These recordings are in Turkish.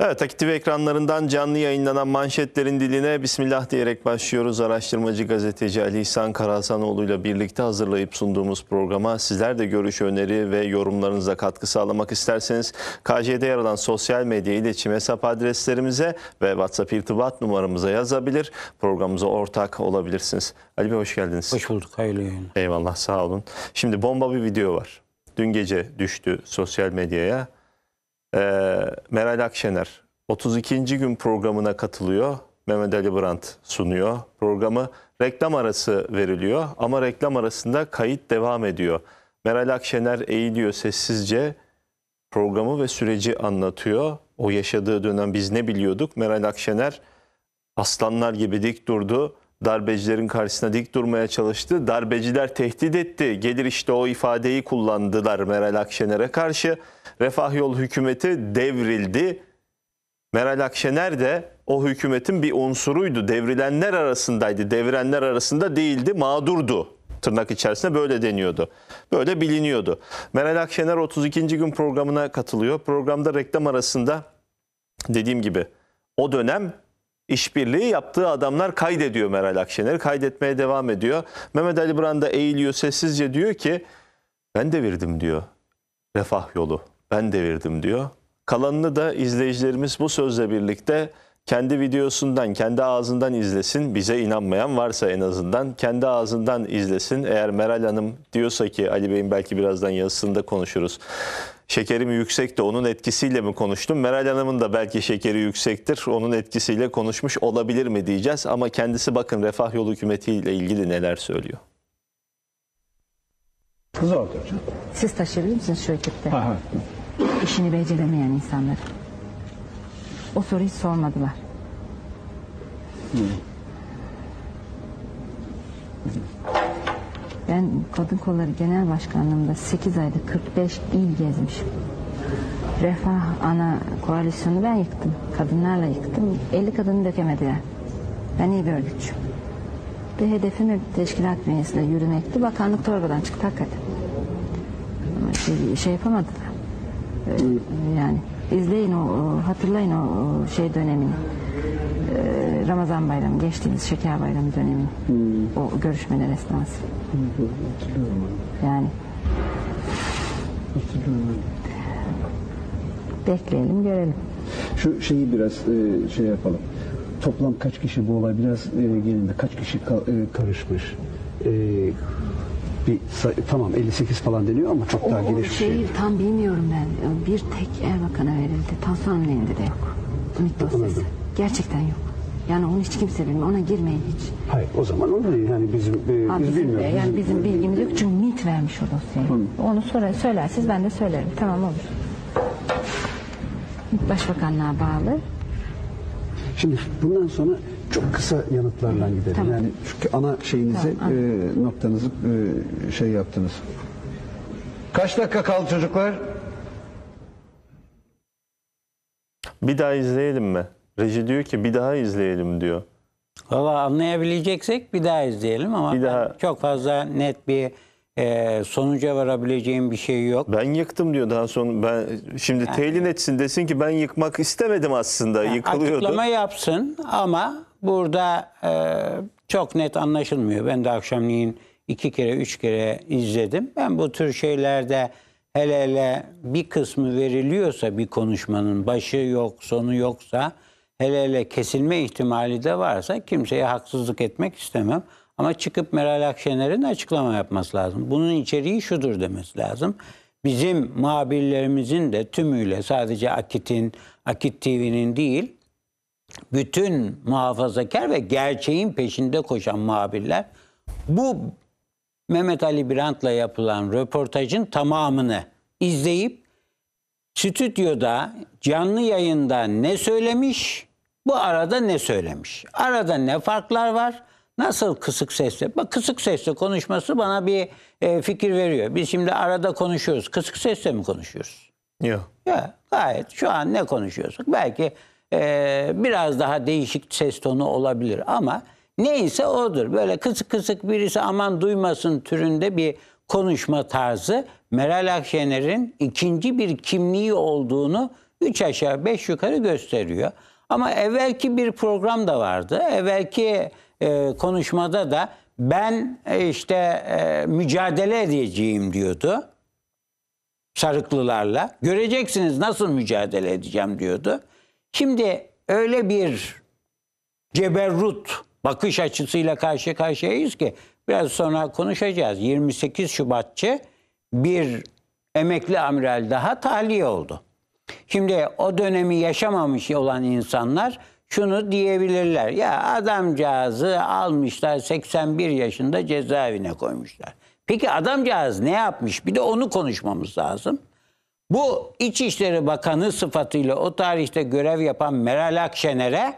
Evet, Akit ekranlarından canlı yayınlanan manşetlerin diline Bismillah diyerek başlıyoruz. Araştırmacı gazeteci Ali İhsan Karahasanoğlu ile birlikte hazırlayıp sunduğumuz programa sizler de görüş, öneri ve yorumlarınıza katkı sağlamak isterseniz KJ'de yer alan sosyal medya iletişim hesap adreslerimize ve WhatsApp irtibat numaramıza yazabilir. Programımıza ortak olabilirsiniz. Ali Bey hoş geldiniz. Hoş bulduk. Hayırlı yayınlar. Eyvallah sağ olun. Şimdi bomba bir video var. Dün gece düştü sosyal medyaya ee, Meral Akşener 32. gün programına katılıyor. Mehmet Ali Brandt sunuyor programı. Reklam arası veriliyor ama reklam arasında kayıt devam ediyor. Meral Akşener eğiliyor sessizce programı ve süreci anlatıyor. O yaşadığı dönem biz ne biliyorduk? Meral Akşener aslanlar gibi dik durdu darbecilerin karşısına dik durmaya çalıştı. Darbeciler tehdit etti. Gelir işte o ifadeyi kullandılar Meral Akşener'e karşı. Refah Yol hükümeti devrildi. Meral Akşener de o hükümetin bir unsuruydu. Devrilenler arasındaydı. Devirenler arasında değildi, mağdurdu. Tırnak içerisinde böyle deniyordu. Böyle biliniyordu. Meral Akşener 32. gün programına katılıyor. Programda reklam arasında dediğim gibi o dönem işbirliği yaptığı adamlar kaydediyor Meral Akşener'i. Kaydetmeye devam ediyor. Mehmet Ali Buran da eğiliyor sessizce diyor ki ben devirdim diyor. Refah yolu ben devirdim diyor. Kalanını da izleyicilerimiz bu sözle birlikte kendi videosundan, kendi ağzından izlesin. Bize inanmayan varsa en azından kendi ağzından izlesin. Eğer Meral Hanım diyorsa ki Ali Bey'in belki birazdan yazısında konuşuruz şekerim yüksek de onun etkisiyle mi konuştum? Meral Hanım'ın da belki şekeri yüksektir. Onun etkisiyle konuşmuş olabilir mi diyeceğiz. Ama kendisi bakın Refah Yolu Hükümeti ile ilgili neler söylüyor. Kız orada. Siz taşıyabilir misiniz şu ekipte? Ha, ha. İşini beceremeyen insanlar. O soruyu sormadılar. Hı. Hı. Ben Kadın Kolları Genel başkanlığında 8 ayda 45 il gezmişim. Refah ana koalisyonu ben yıktım. Kadınlarla yıktım. 50 kadını dökemediler. Ben iyi bir örgütçüm. Bir hedefim teşkilat bünyesinde yürümekti. Bakanlık torbadan çıktı hakikaten. Ama şey, şey yapamadılar. Ee, yani izleyin o, hatırlayın o şey dönemini. Ramazan bayramı, geçtiğimiz şeker bayramı dönemi. Hmm. O görüşmeler esnası. Hmm, Yani. Bekleyelim, görelim. Şu şeyi biraz e, şey yapalım. Toplam kaç kişi bu olay biraz e, gelindi. Kaç kişi ka, e, karışmış? E, bir tamam 58 falan deniyor ama çok o, daha geniş bir şey. Şeyi tam bilmiyorum ben. Bir tek Erbakan'a verildi. Tansu Hanım'ın de yok. MİT dosyası. Gerçekten yok. Yani onu hiç kimse bilmiyor. Ona girmeyin hiç. Hayır o zaman onu değil. Yani bizim, e, ha, biz bizim bilmiyoruz. yani bizim bilgimiz yok. Çünkü MIT vermiş o dosyayı. Hı. Onu sonra söylersiniz ben de söylerim. Tamam olur. Başbakanlığa bağlı. Şimdi bundan sonra çok kısa yanıtlarla gidelim. Tamam. Yani çünkü ana şeyinizi, tamam. e, noktanızı e, şey yaptınız. Kaç dakika kaldı çocuklar? Bir daha izleyelim mi? Reji diyor ki bir daha izleyelim diyor. Valla anlayabileceksek bir daha izleyelim ama bir daha... çok fazla net bir e, sonuca varabileceğim bir şey yok. Ben yıktım diyor daha sonra. Ben şimdi yani, telin etsin desin ki ben yıkmak istemedim aslında. Yani Yıkılıyordu. Açıklama yapsın ama burada e, çok net anlaşılmıyor. Ben de akşamleyin iki kere üç kere izledim. Ben bu tür şeylerde hele hele bir kısmı veriliyorsa bir konuşmanın başı yok sonu yoksa Hele hele kesilme ihtimali de varsa kimseye haksızlık etmek istemem. Ama çıkıp Meral Akşener'in açıklama yapması lazım. Bunun içeriği şudur demesi lazım. Bizim muhabirlerimizin de tümüyle sadece Akit'in, Akit TV'nin değil, bütün muhafazakar ve gerçeğin peşinde koşan muhabirler bu Mehmet Ali Birant'la yapılan röportajın tamamını izleyip stüdyoda canlı yayında ne söylemiş, bu arada ne söylemiş? Arada ne farklar var? Nasıl kısık sesle? Bak kısık sesle konuşması bana bir e, fikir veriyor. Biz şimdi arada konuşuyoruz. Kısık sesle mi konuşuyoruz? Yok. Ya, gayet şu an ne konuşuyorsak belki e, biraz daha değişik ses tonu olabilir ama neyse odur. Böyle kısık kısık birisi aman duymasın türünde bir konuşma tarzı Meral Akşener'in ikinci bir kimliği olduğunu üç aşağı beş yukarı gösteriyor. Ama evvelki bir program da vardı. Evvelki e, konuşmada da ben e, işte e, mücadele edeceğim diyordu. Sarıklılarla. Göreceksiniz nasıl mücadele edeceğim diyordu. Şimdi öyle bir ceberrut bakış açısıyla karşı karşıyayız ki biraz sonra konuşacağız. 28 Şubatçı bir emekli amiral daha tahliye oldu. Şimdi o dönemi yaşamamış olan insanlar şunu diyebilirler. Ya adamcağızı almışlar 81 yaşında cezaevine koymuşlar. Peki adamcağız ne yapmış? Bir de onu konuşmamız lazım. Bu İçişleri Bakanı sıfatıyla o tarihte görev yapan Meral Akşener'e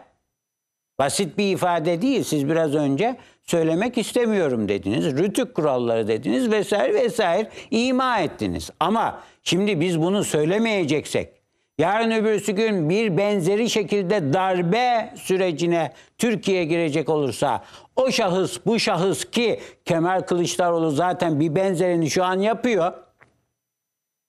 basit bir ifade değil. Siz biraz önce söylemek istemiyorum dediniz. Rütük kuralları dediniz vesaire vesaire ima ettiniz. Ama şimdi biz bunu söylemeyeceksek Yarın öbürsü gün bir benzeri şekilde darbe sürecine Türkiye girecek olursa o şahıs bu şahıs ki Kemal Kılıçdaroğlu zaten bir benzerini şu an yapıyor.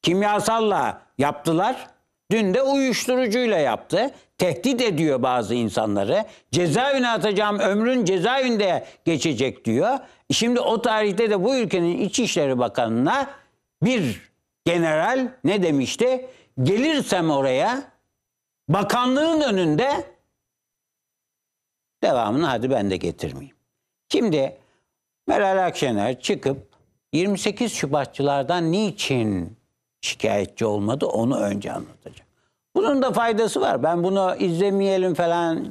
Kimyasalla yaptılar. Dün de uyuşturucuyla yaptı. Tehdit ediyor bazı insanları. Cezaevine atacağım ömrün cezaevinde geçecek diyor. Şimdi o tarihte de bu ülkenin İçişleri Bakanı'na bir general ne demişti? gelirsem oraya bakanlığın önünde devamını hadi ben de getirmeyeyim. Şimdi Meral Akşener çıkıp 28 Şubatçılardan niçin şikayetçi olmadı onu önce anlatacak. Bunun da faydası var. Ben bunu izlemeyelim falan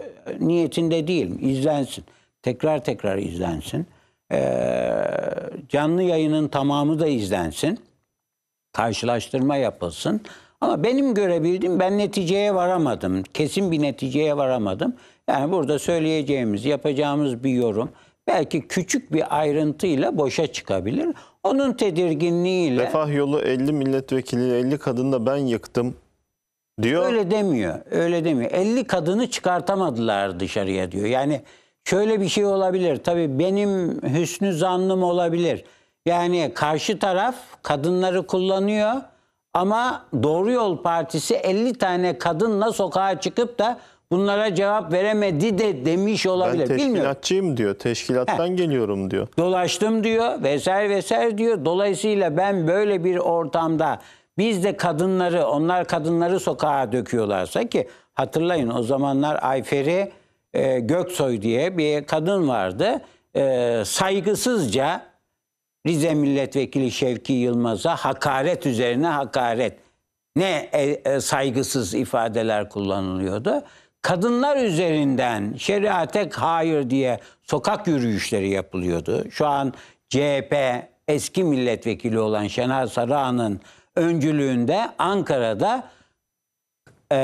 e, niyetinde değilim. İzlensin. Tekrar tekrar izlensin. Ee, canlı yayının tamamı da izlensin karşılaştırma yapılsın. Ama benim görebildiğim ben neticeye varamadım. Kesin bir neticeye varamadım. Yani burada söyleyeceğimiz, yapacağımız bir yorum belki küçük bir ayrıntıyla boşa çıkabilir. Onun tedirginliğiyle... Refah yolu 50 milletvekili, 50 kadını da ben yıktım diyor. Öyle demiyor, öyle demiyor. 50 kadını çıkartamadılar dışarıya diyor. Yani şöyle bir şey olabilir. Tabii benim hüsnü zannım olabilir. Yani karşı taraf kadınları kullanıyor ama Doğru Yol Partisi 50 tane kadınla sokağa çıkıp da bunlara cevap veremedi de demiş olabilir. Ben teşkilatçıyım diyor. Teşkilattan Heh. geliyorum diyor. Dolaştım diyor vesaire vesaire diyor. Dolayısıyla ben böyle bir ortamda biz de kadınları, onlar kadınları sokağa döküyorlarsa ki hatırlayın o zamanlar Ayfer'i e, Göksoy diye bir kadın vardı. E, saygısızca Rize Milletvekili Şevki Yılmaz'a hakaret üzerine hakaret. Ne e, e, saygısız ifadeler kullanılıyordu. Kadınlar üzerinden şeriate hayır diye sokak yürüyüşleri yapılıyordu. Şu an CHP eski milletvekili olan Şener Sarıhan'ın öncülüğünde Ankara'da e,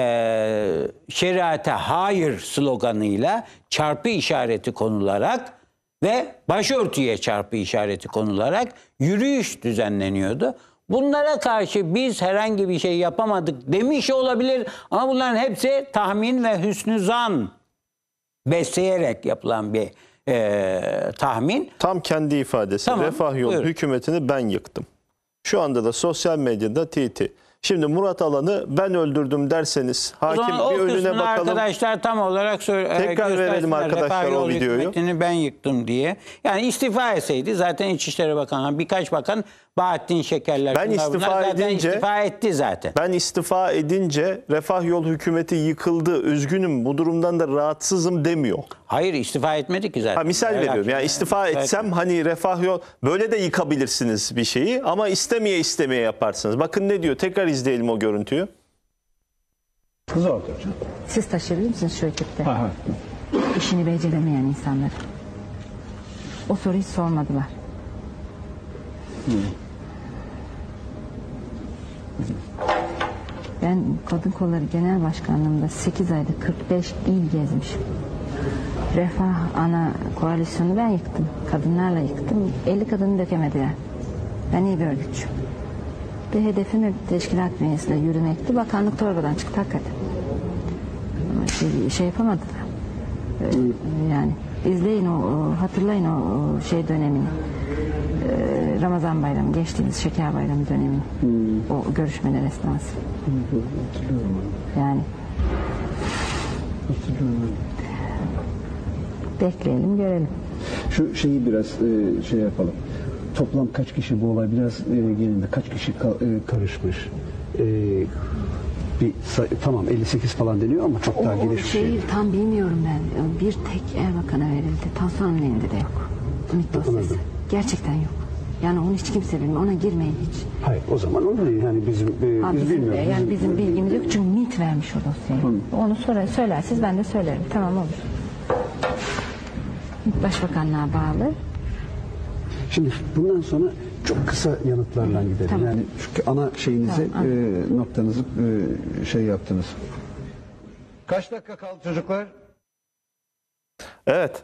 şeriate hayır sloganıyla çarpı işareti konularak ve başörtüye çarpı işareti konularak yürüyüş düzenleniyordu. Bunlara karşı biz herhangi bir şey yapamadık demiş olabilir ama bunların hepsi tahmin ve hüsnü zan besleyerek yapılan bir e, tahmin. Tam kendi ifadesi. Tamam, Refah yol buyurun. hükümetini ben yıktım. Şu anda da sosyal medyada TT Şimdi Murat Alan'ı ben öldürdüm derseniz hakim bir önüne bakalım. arkadaşlar tam olarak e, tekrar verelim arkadaşlar o videoyu. ben yıktım diye. Yani istifa etseydi zaten İçişleri Bakanı birkaç bakan Bahattin Şekerler. Ben istifa bunlar zaten edince istifa etti zaten. Ben istifa edince Refah Yol hükümeti yıkıldı. Üzgünüm bu durumdan da rahatsızım demiyor. Hayır istifa etmedi ki zaten. Ha, misal Merak veriyorum. Yani istifa yani, etsem hani Refah Yol böyle de yıkabilirsiniz bir şeyi ama istemeye istemeye yaparsınız. Bakın ne diyor? Tekrar izleyelim o görüntüyü. Kız oldu hocam. Siz taşıyabilir misiniz şu ekipte? Aha. İşini beceremeyen insanlar. O soruyu sormadılar. Hmm. Ben Kadın Kolları Genel başkanlığında 8 ayda 45 il gezmişim. Refah ana koalisyonu ben yıktım. Kadınlarla yıktım. 50 kadını dökemediler. Ben iyi bir örgütçüm. Ve hedefim teşkilat meclisine yürümekti. Bakanlık torbadan çıktı hakikaten. Ama şey, şey yapamadılar. Ee, yani izleyin o, hatırlayın o şey dönemini. Ee, Ramazan bayramı geçtiğimiz şeker bayramı dönemi hmm. o görüşmeler esnası. Hmm, Yani. Bekleyelim görelim. Şu şeyi biraz e, şey yapalım. Toplam kaç kişi bu olay biraz e, gelindi. Kaç kişi ka, e, karışmış? E, bir tamam 58 falan deniyor ama çok o, daha geniş bir şey. tam bilmiyorum ben. Bir tek Erbakan'a verildi. Tansu Hanım'ın elinde de yok. Mitos'ta. Gerçekten yok. Yani onu hiç kimse bilmiyor. Ona girmeyin hiç. Hayır o zaman değil. yani bizim, e, ha, biz bizim bilmiyoruz. E, yani bizim bilgimiz yok çünkü MIT vermiş o dosyayı. Hı. Onu sonra söylersiniz ben de söylerim. Tamam olur. başbakanlığa bağlı. Şimdi bundan sonra çok kısa yanıtlarla gidelim. Tamam. Yani çünkü ana şeyinizi, tamam, e, noktanızı e, şey yaptınız. Kaç dakika kaldı çocuklar? Evet.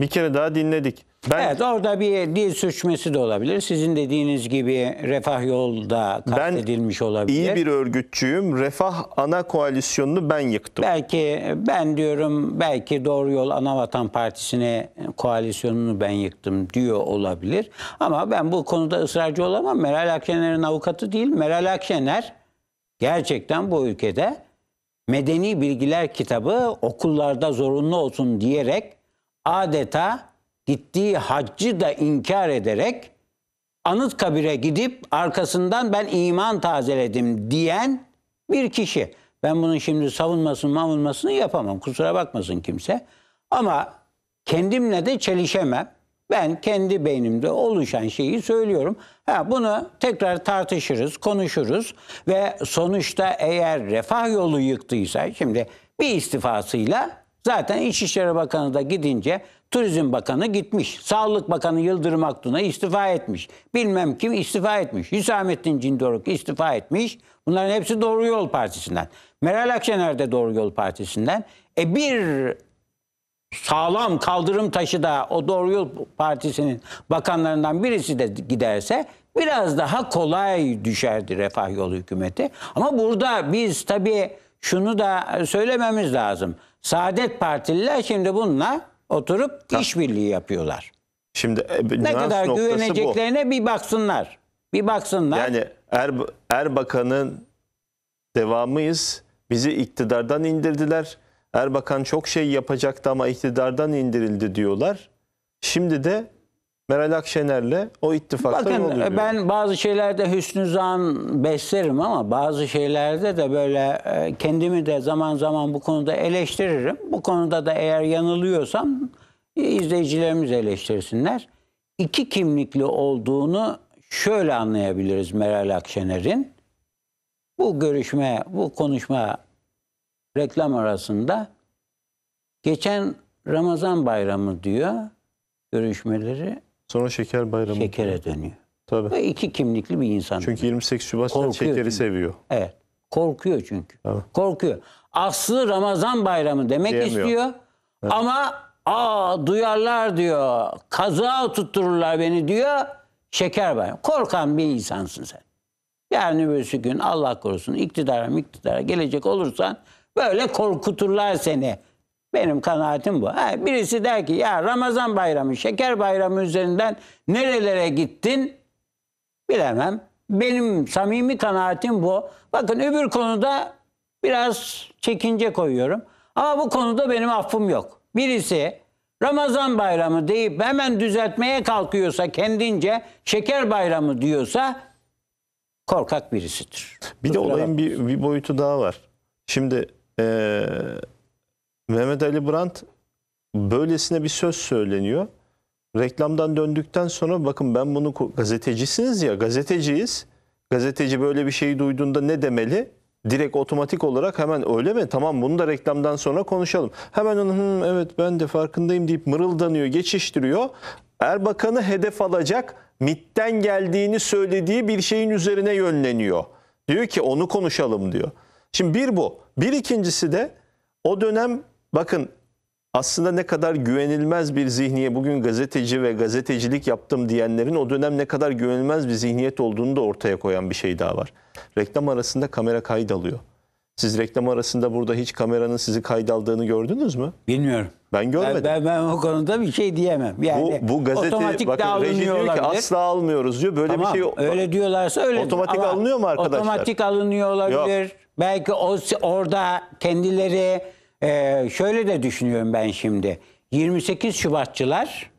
Bir kere daha dinledik. Ben, evet orada bir dil suçması da olabilir. Sizin dediğiniz gibi refah yolda kastedilmiş olabilir. Ben iyi bir örgütçüyüm. Refah ana koalisyonunu ben yıktım. Belki ben diyorum belki Doğru Yol Anavatan Partisi'ne koalisyonunu ben yıktım diyor olabilir. Ama ben bu konuda ısrarcı olamam. Meral Akşener'in avukatı değil. Meral Akşener gerçekten bu ülkede medeni bilgiler kitabı okullarda zorunlu olsun diyerek adeta gittiği haccı da inkar ederek anıt kabir'e gidip arkasından ben iman tazeledim diyen bir kişi. Ben bunun şimdi savunmasını mavunmasını yapamam. Kusura bakmasın kimse. Ama kendimle de çelişemem. Ben kendi beynimde oluşan şeyi söylüyorum. Ha, bunu tekrar tartışırız, konuşuruz ve sonuçta eğer refah yolu yıktıysa şimdi bir istifasıyla zaten İçişleri Bakanı da gidince Turizm Bakanı gitmiş. Sağlık Bakanı Yıldırım Aktun'a istifa etmiş. Bilmem kim istifa etmiş. Hüsamettin Cindoruk istifa etmiş. Bunların hepsi Doğru Yol Partisi'nden. Meral Akşener de Doğru Yol Partisi'nden. E bir sağlam kaldırım taşı da o Doğru Yol Partisi'nin bakanlarından birisi de giderse biraz daha kolay düşerdi Refah Yolu hükümeti. Ama burada biz tabii şunu da söylememiz lazım. Saadet Partililer şimdi bununla oturup Tabii. işbirliği yapıyorlar. Şimdi e, ne kadar güveneceklerine bu. bir baksınlar. Bir baksınlar. Yani er, Erbakan'ın devamıyız. Bizi iktidardan indirdiler. Erbakan çok şey yapacaktı ama iktidardan indirildi diyorlar. Şimdi de Meral Akşener'le o ittifakta Bakın, yol yürüyor. ben bazı şeylerde hüsnü zan beslerim ama bazı şeylerde de böyle e, kendimi de zaman zaman bu konuda eleştiririm. Bu konuda da eğer yanılıyorsam e, izleyicilerimiz eleştirsinler. İki kimlikli olduğunu şöyle anlayabiliriz Meral Akşener'in. Bu görüşme, bu konuşma reklam arasında geçen Ramazan bayramı diyor görüşmeleri Sonra şeker bayramı. Şekere dönüyor. Tabii. Ve iki kimlikli bir insan. Çünkü 28 Şubat şekeri çünkü. seviyor. Evet. Korkuyor çünkü. Tabii. Korkuyor. Aslı Ramazan bayramı demek Diyemiyor. istiyor. Evet. Ama aa duyarlar diyor. Kaza tuttururlar beni diyor. Şeker bayramı. Korkan bir insansın sen. Yani öbürsü gün Allah korusun iktidara iktidara gelecek olursan böyle korkuturlar seni. Benim kanaatim bu. Ha, birisi der ki ya Ramazan bayramı, şeker bayramı üzerinden nerelere gittin? Bilemem. Benim samimi kanaatim bu. Bakın öbür konuda biraz çekince koyuyorum. Ama bu konuda benim affım yok. Birisi Ramazan bayramı deyip hemen düzeltmeye kalkıyorsa kendince şeker bayramı diyorsa korkak birisidir. Bir Kusura de olayın bir, bir boyutu daha var. Şimdi ee, Mehmet Ali Brandt böylesine bir söz söyleniyor. Reklamdan döndükten sonra bakın ben bunu gazetecisiniz ya gazeteciyiz. Gazeteci böyle bir şeyi duyduğunda ne demeli? direkt otomatik olarak hemen öyle mi? Tamam bunu da reklamdan sonra konuşalım. Hemen onun evet ben de farkındayım deyip mırıldanıyor, geçiştiriyor. Erbakan'ı hedef alacak MIT'ten geldiğini söylediği bir şeyin üzerine yönleniyor. Diyor ki onu konuşalım diyor. Şimdi bir bu. Bir ikincisi de o dönem Bakın aslında ne kadar güvenilmez bir zihniye bugün gazeteci ve gazetecilik yaptım diyenlerin o dönem ne kadar güvenilmez bir zihniyet olduğunu da ortaya koyan bir şey daha var. Reklam arasında kamera kayıt alıyor. Siz reklam arasında burada hiç kameranın sizi kaydaldığını gördünüz mü? Bilmiyorum. Ben görmedim. Ben, ben, ben o konuda bir şey diyemem. Yani bu, bu gazete otomatik bakın reji diyor ki asla almıyoruz diyor. Böyle tamam, bir şey öyle diyorlarsa öyle. Otomatik ama alınıyor mu arkadaşlar? Otomatik alınıyor olabilir. Yok. Belki o, orada kendileri ee, şöyle de düşünüyorum ben şimdi. 28 Şubatçılar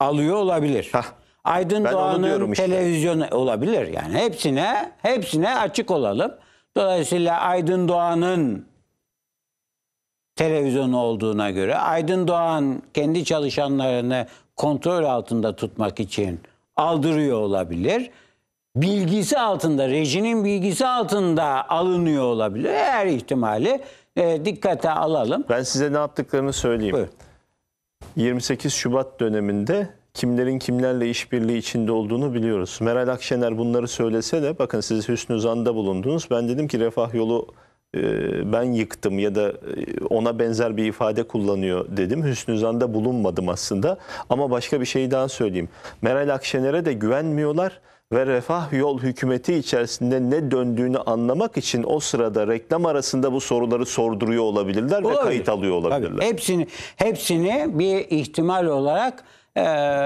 alıyor olabilir. Hah. Aydın Doğan'ın diyorum işte. televizyonu olabilir yani. Hepsine hepsine açık olalım. Dolayısıyla Aydın Doğan'ın televizyonu olduğuna göre Aydın Doğan kendi çalışanlarını kontrol altında tutmak için aldırıyor olabilir. Bilgisi altında, rejinin bilgisi altında alınıyor olabilir. Her ihtimali e, dikkate alalım. Ben size ne yaptıklarını söyleyeyim. Buyur. 28 Şubat döneminde kimlerin kimlerle işbirliği içinde olduğunu biliyoruz. Meral Akşener bunları söylese de bakın siz hüsnü zanda bulundunuz. Ben dedim ki refah yolu e, ben yıktım ya da e, ona benzer bir ifade kullanıyor dedim. Hüsnü zanda bulunmadım aslında ama başka bir şey daha söyleyeyim. Meral Akşener'e de güvenmiyorlar ve Refah Yol hükümeti içerisinde ne döndüğünü anlamak için o sırada reklam arasında bu soruları sorduruyor olabilirler Olabilir. ve kayıt alıyor olabilirler. Tabii. Hepsini hepsini bir ihtimal olarak e,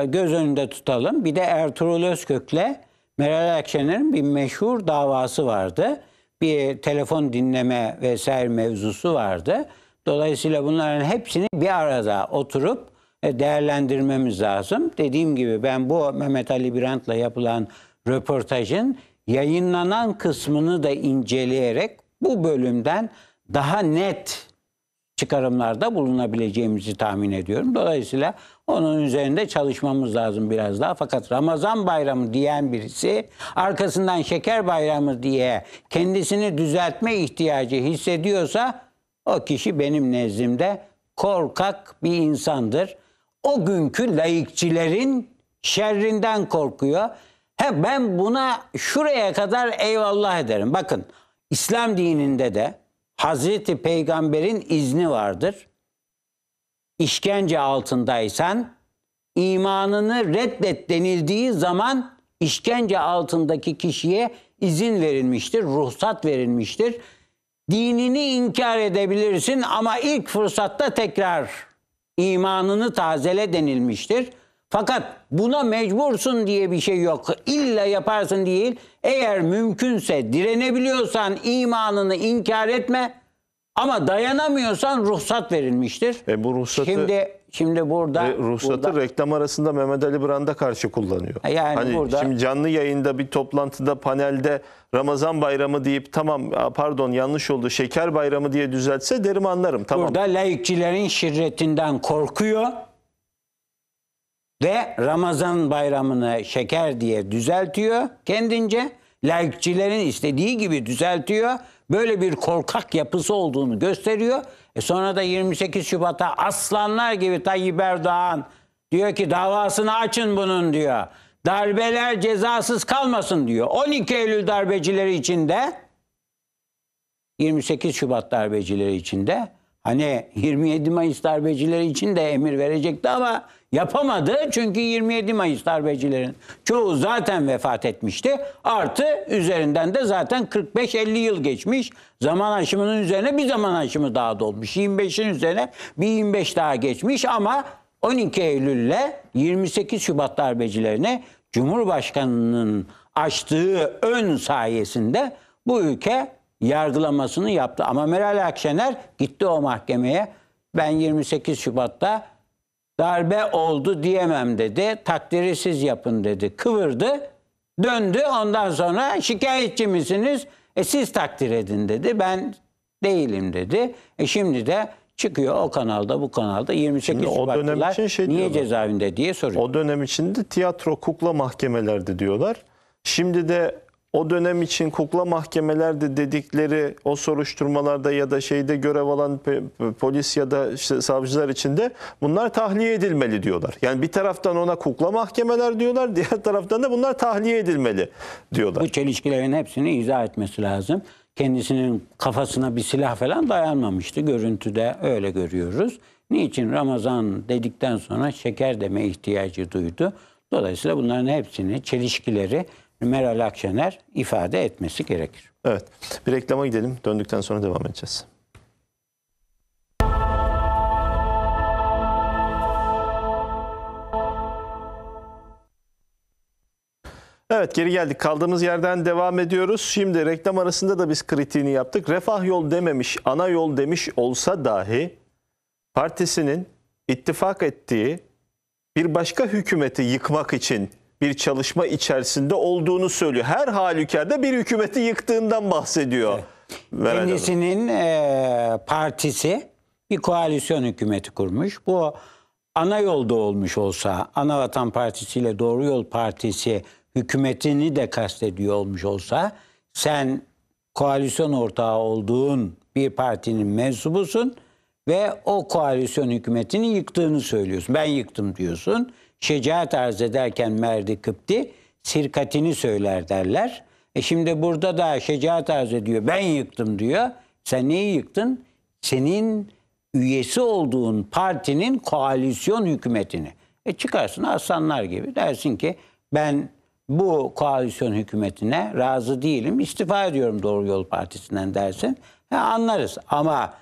göz önünde tutalım. Bir de Ertuğrul Özkök'le Meral Akşener'in bir meşhur davası vardı. Bir telefon dinleme vesaire mevzusu vardı. Dolayısıyla bunların hepsini bir arada oturup e, değerlendirmemiz lazım. Dediğim gibi ben bu Mehmet Ali Birant'la yapılan röportajın yayınlanan kısmını da inceleyerek bu bölümden daha net çıkarımlarda bulunabileceğimizi tahmin ediyorum. Dolayısıyla onun üzerinde çalışmamız lazım biraz daha. Fakat Ramazan bayramı diyen birisi arkasından şeker bayramı diye kendisini düzeltme ihtiyacı hissediyorsa o kişi benim nezdimde korkak bir insandır. O günkü laikçilerin şerrinden korkuyor. He ben buna şuraya kadar eyvallah ederim. Bakın İslam dininde de Hazreti Peygamber'in izni vardır. İşkence altındaysan imanını reddet denildiği zaman işkence altındaki kişiye izin verilmiştir, ruhsat verilmiştir. Dinini inkar edebilirsin ama ilk fırsatta tekrar imanını tazele denilmiştir. Fakat buna mecbursun diye bir şey yok. İlla yaparsın değil. Eğer mümkünse direnebiliyorsan imanını inkar etme. Ama dayanamıyorsan ruhsat verilmiştir. E bu ruhsatı Şimdi şimdi burada e, ruhsatı burada, reklam arasında Mehmet Ali Brand'a karşı kullanıyor. E, yani hani burada şimdi canlı yayında bir toplantıda panelde Ramazan bayramı deyip tamam pardon yanlış oldu şeker bayramı diye düzeltse derim anlarım tamam. Burada laikçilerin şirretinden korkuyor ve Ramazan bayramını şeker diye düzeltiyor kendince. Laikçilerin istediği gibi düzeltiyor. Böyle bir korkak yapısı olduğunu gösteriyor. E sonra da 28 Şubat'a aslanlar gibi Tayyip Erdoğan diyor ki davasını açın bunun diyor. Darbeler cezasız kalmasın diyor. 12 Eylül darbecileri içinde 28 Şubat darbecileri içinde Hani 27 Mayıs darbecileri için de emir verecekti ama yapamadı. Çünkü 27 Mayıs darbecilerin çoğu zaten vefat etmişti. Artı üzerinden de zaten 45-50 yıl geçmiş. Zaman aşımının üzerine bir zaman aşımı daha dolmuş. 25'in üzerine bir 25 daha geçmiş ama 12 Eylül'le 28 Şubat darbecilerine Cumhurbaşkanının açtığı ön sayesinde bu ülke yargılamasını yaptı. Ama Meral Akşener gitti o mahkemeye. Ben 28 Şubat'ta darbe oldu diyemem dedi. Takdiri siz yapın dedi. Kıvırdı. Döndü. Ondan sonra şikayetçi misiniz? E siz takdir edin dedi. Ben değilim dedi. E şimdi de çıkıyor o kanalda bu kanalda 28 Şimdi o dönem için şey niye diyorlar, cezaevinde diye soruyor. O dönem içinde tiyatro kukla mahkemelerdi diyorlar. Şimdi de o dönem için kukla mahkemelerde dedikleri o soruşturmalarda ya da şeyde görev alan polis ya da işte savcılar içinde bunlar tahliye edilmeli diyorlar. Yani bir taraftan ona kukla mahkemeler diyorlar, diğer taraftan da bunlar tahliye edilmeli diyorlar. Bu çelişkilerin hepsini izah etmesi lazım. Kendisinin kafasına bir silah falan dayanmamıştı. Görüntüde öyle görüyoruz. Niçin Ramazan dedikten sonra şeker deme ihtiyacı duydu? Dolayısıyla bunların hepsini, çelişkileri Meral Akşener ifade etmesi gerekir. Evet. Bir reklama gidelim. Döndükten sonra devam edeceğiz. Evet geri geldik. Kaldığımız yerden devam ediyoruz. Şimdi reklam arasında da biz kritiğini yaptık. Refah yol dememiş, ana yol demiş olsa dahi partisinin ittifak ettiği bir başka hükümeti yıkmak için bir çalışma içerisinde olduğunu söylüyor. Her halükarda bir hükümeti yıktığından bahsediyor. Evet. Kendisinin e, partisi bir koalisyon hükümeti kurmuş. Bu ana yolda olmuş olsa, ana vatan partisi ile doğru yol partisi hükümetini de kastediyor olmuş olsa, sen koalisyon ortağı olduğun bir partinin mensubusun ve o koalisyon hükümetini yıktığını söylüyorsun. Ben yıktım diyorsun şecaat arz ederken merdi kıpti sirkatini söyler derler. E şimdi burada da şecaat arz ediyor. Ben yıktım diyor. Sen neyi yıktın? Senin üyesi olduğun partinin koalisyon hükümetini. E çıkarsın aslanlar gibi dersin ki ben bu koalisyon hükümetine razı değilim. İstifa ediyorum Doğru Yol Partisi'nden dersin. Ha, anlarız ama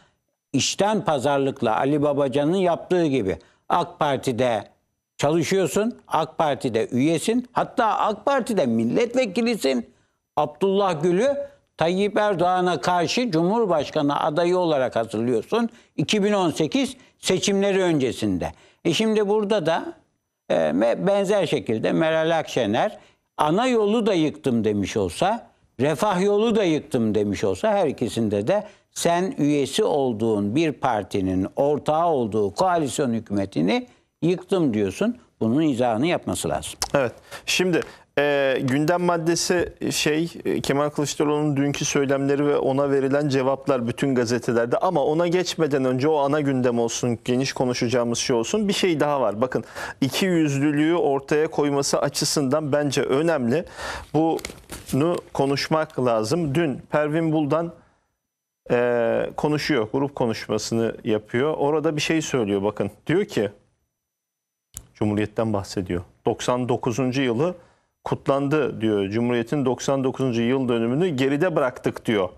işten pazarlıkla Ali Babacan'ın yaptığı gibi AK Parti'de çalışıyorsun. AK Parti'de üyesin. Hatta AK Parti'de milletvekilisin. Abdullah Gül'ü Tayyip Erdoğan'a karşı Cumhurbaşkanı adayı olarak hazırlıyorsun. 2018 seçimleri öncesinde. E şimdi burada da e, benzer şekilde Meral Akşener ana yolu da yıktım demiş olsa, refah yolu da yıktım demiş olsa her ikisinde de sen üyesi olduğun bir partinin ortağı olduğu koalisyon hükümetini yıktım diyorsun. Bunun izahını yapması lazım. Evet. Şimdi e, gündem maddesi e, şey e, Kemal Kılıçdaroğlu'nun dünkü söylemleri ve ona verilen cevaplar bütün gazetelerde ama ona geçmeden önce o ana gündem olsun, geniş konuşacağımız şey olsun. Bir şey daha var. Bakın iki yüzlülüğü ortaya koyması açısından bence önemli. Bunu konuşmak lazım. Dün Pervin Buldan e, konuşuyor, grup konuşmasını yapıyor. Orada bir şey söylüyor bakın. Diyor ki Cumhuriyet'ten bahsediyor. 99. yılı kutlandı diyor. Cumhuriyet'in 99. yıl dönümünü geride bıraktık diyor.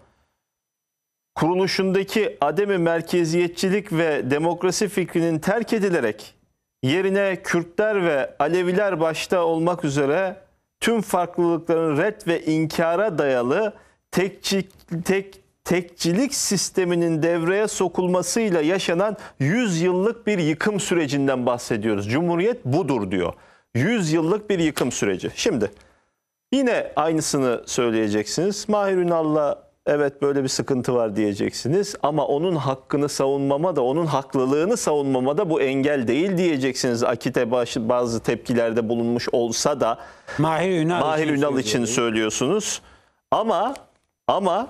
Kuruluşundaki ademi merkeziyetçilik ve demokrasi fikrinin terk edilerek yerine Kürtler ve Aleviler başta olmak üzere tüm farklılıkların ret ve inkara dayalı tekçi, tek tekçilik sisteminin devreye sokulmasıyla yaşanan 100 yıllık bir yıkım sürecinden bahsediyoruz. Cumhuriyet budur diyor. 100 yıllık bir yıkım süreci. Şimdi yine aynısını söyleyeceksiniz. Mahir Ünal'la evet böyle bir sıkıntı var diyeceksiniz ama onun hakkını savunmama da onun haklılığını savunmama da bu engel değil diyeceksiniz. Akite bazı tepkilerde bulunmuş olsa da Mahir Ünal, Mahir Ünal için söylüyorsunuz. Ama ama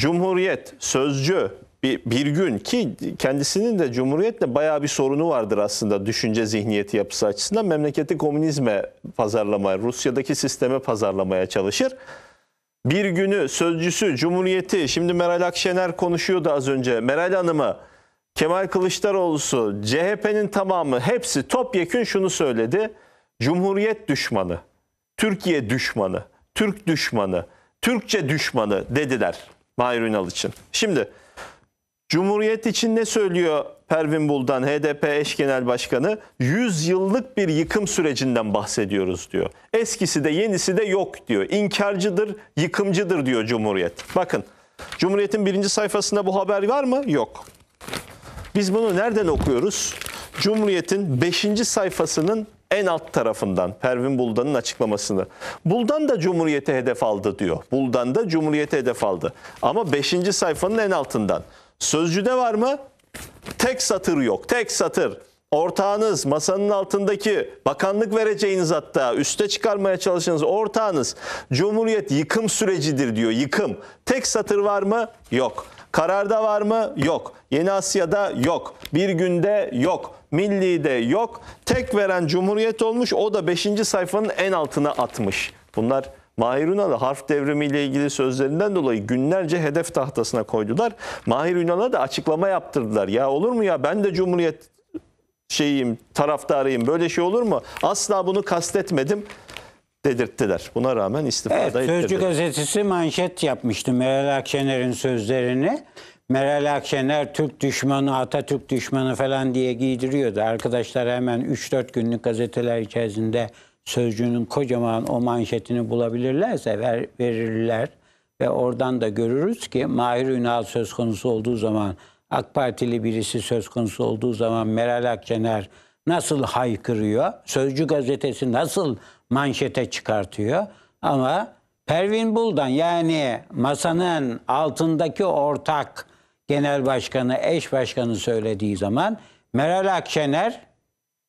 Cumhuriyet, Sözcü, bir, bir gün ki kendisinin de Cumhuriyet'le bayağı bir sorunu vardır aslında düşünce zihniyeti yapısı açısından. Memleketi komünizme pazarlamaya, Rusya'daki sisteme pazarlamaya çalışır. Bir günü sözcüsü, Cumhuriyeti, şimdi Meral Akşener konuşuyordu az önce. Meral Hanım'ı, Kemal Kılıçdaroğlu'su, CHP'nin tamamı hepsi topyekün şunu söyledi. Cumhuriyet düşmanı, Türkiye düşmanı, Türk düşmanı, Türkçe düşmanı dediler. Mahir Ünal için. Şimdi Cumhuriyet için ne söylüyor Pervin Buldan, HDP eş genel başkanı? 100 yıllık bir yıkım sürecinden bahsediyoruz diyor. Eskisi de yenisi de yok diyor. İnkarcıdır, yıkımcıdır diyor Cumhuriyet. Bakın Cumhuriyet'in birinci sayfasında bu haber var mı? Yok. Biz bunu nereden okuyoruz? Cumhuriyet'in 5. sayfasının en alt tarafından Pervin Buldan'ın açıklamasını. Buldan da Cumhuriyet'e hedef aldı diyor. Buldan da Cumhuriyet'e hedef aldı. Ama 5. sayfanın en altından. Sözcüde var mı? Tek satır yok. Tek satır ortağınız, masanın altındaki bakanlık vereceğiniz hatta üste çıkarmaya çalıştığınız ortağınız Cumhuriyet yıkım sürecidir diyor yıkım. Tek satır var mı? Yok. Kararda var mı? Yok. Yeni Asya'da yok. Bir günde yok. Milli de yok. Tek veren Cumhuriyet olmuş. O da 5. sayfanın en altına atmış. Bunlar Mahir Ünal'ı harf devrimiyle ilgili sözlerinden dolayı günlerce hedef tahtasına koydular. Mahir Ünal'a da açıklama yaptırdılar. Ya olur mu ya ben de Cumhuriyet şeyim, taraftarıyım. Böyle şey olur mu? Asla bunu kastetmedim dedirttiler. Buna rağmen istifa evet, ettirdiler. Sözcü gazetesi manşet yapmıştı Meral Akşener'in sözlerini. Meral Akşener Türk düşmanı, Atatürk düşmanı falan diye giydiriyordu. Arkadaşlar hemen 3-4 günlük gazeteler içerisinde sözcüğünün kocaman o manşetini bulabilirlerse ver, verirler. Ve oradan da görürüz ki Mahir Ünal söz konusu olduğu zaman, AK Partili birisi söz konusu olduğu zaman Meral Akşener nasıl haykırıyor, Sözcü gazetesi nasıl manşete çıkartıyor. Ama Pervin Buldan yani masanın altındaki ortak genel başkanı, eş başkanı söylediği zaman Meral Akşener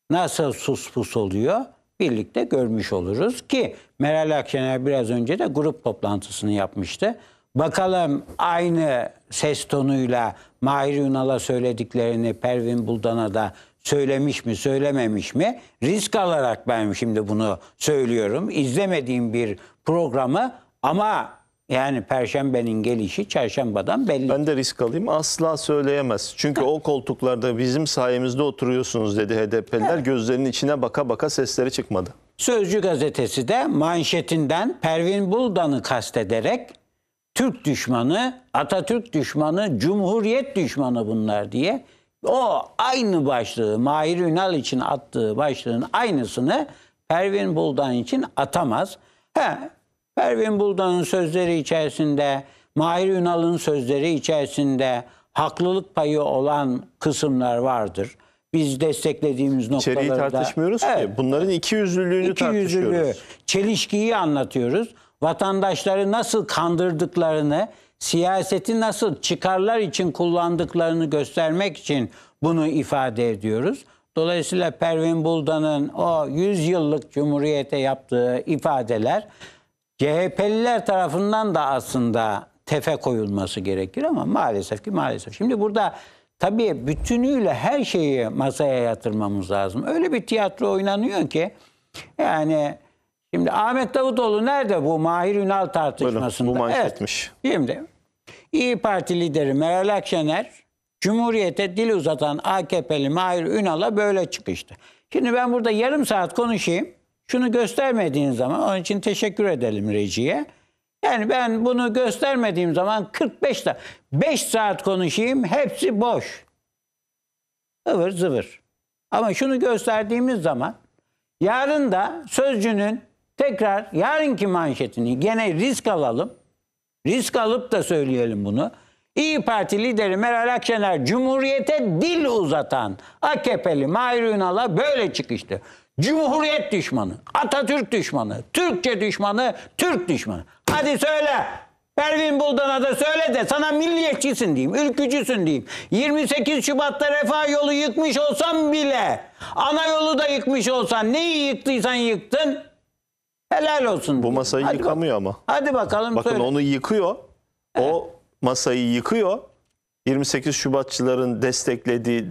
nasıl sus pus oluyor birlikte görmüş oluruz ki Meral Akşener biraz önce de grup toplantısını yapmıştı. Bakalım aynı ses tonuyla Mahir Ünal'a söylediklerini Pervin Buldan'a da söylemiş mi söylememiş mi? Risk alarak ben şimdi bunu söylüyorum. İzlemediğim bir programı ama yani perşembenin gelişi çarşambadan belli. Ben de risk alayım asla söyleyemez. Çünkü o koltuklarda bizim sayemizde oturuyorsunuz dedi HDP'liler. Gözlerinin içine baka baka sesleri çıkmadı. Sözcü gazetesi de manşetinden Pervin Buldan'ı kastederek Türk düşmanı, Atatürk düşmanı, Cumhuriyet düşmanı bunlar diye o aynı başlığı Mahir Ünal için attığı başlığın aynısını Pervin Buldan için atamaz. He, Pervin Buldan'ın sözleri içerisinde, Mahir Ünal'ın sözleri içerisinde haklılık payı olan kısımlar vardır. Biz desteklediğimiz noktalarda... İçeriği tartışmıyoruz evet, ki. Bunların iki yüzlülüğünü tartışıyoruz. çelişkiyi anlatıyoruz. Vatandaşları nasıl kandırdıklarını, siyaseti nasıl çıkarlar için kullandıklarını göstermek için bunu ifade ediyoruz. Dolayısıyla Pervin Buldan'ın o 100 yıllık cumhuriyete yaptığı ifadeler CHP'liler tarafından da aslında tefe koyulması gerekir ama maalesef ki maalesef. Şimdi burada tabii bütünüyle her şeyi masaya yatırmamız lazım. Öyle bir tiyatro oynanıyor ki yani şimdi Ahmet Davutoğlu nerede bu Mahir Ünal tartışmasında? Böyle, bu manşetmiş. Evet, şimdi İyi Parti lideri Meral Akşener Cumhuriyete dil uzatan AKP'li Mahir Ünal'a böyle çıkıştı. Şimdi ben burada yarım saat konuşayım şunu göstermediğin zaman onun için teşekkür edelim reciye. Yani ben bunu göstermediğim zaman 45 saat, 5 saat konuşayım hepsi boş. zıvır zıvır. Ama şunu gösterdiğimiz zaman yarın da sözcünün tekrar yarınki manşetini gene risk alalım. Risk alıp da söyleyelim bunu. İyi Parti lideri Meral Akşener Cumhuriyete dil uzatan AKP'li Mahir Ünal'a böyle çıkıştı. Cumhuriyet düşmanı, Atatürk düşmanı, Türkçe düşmanı, Türk düşmanı. Hadi söyle. Pervin Buldan'a da söyle de sana milliyetçisin diyeyim, ülkücüsün diyeyim. 28 Şubat'ta refah yolu yıkmış olsam bile, ana yolu da yıkmış olsan, neyi yıktıysan yıktın, helal olsun. Diyeyim. Bu masayı Hadi yıkamıyor bak. ama. Hadi bakalım Bakın söyle. onu yıkıyor, o masayı yıkıyor. 28 Şubatçıların desteklediği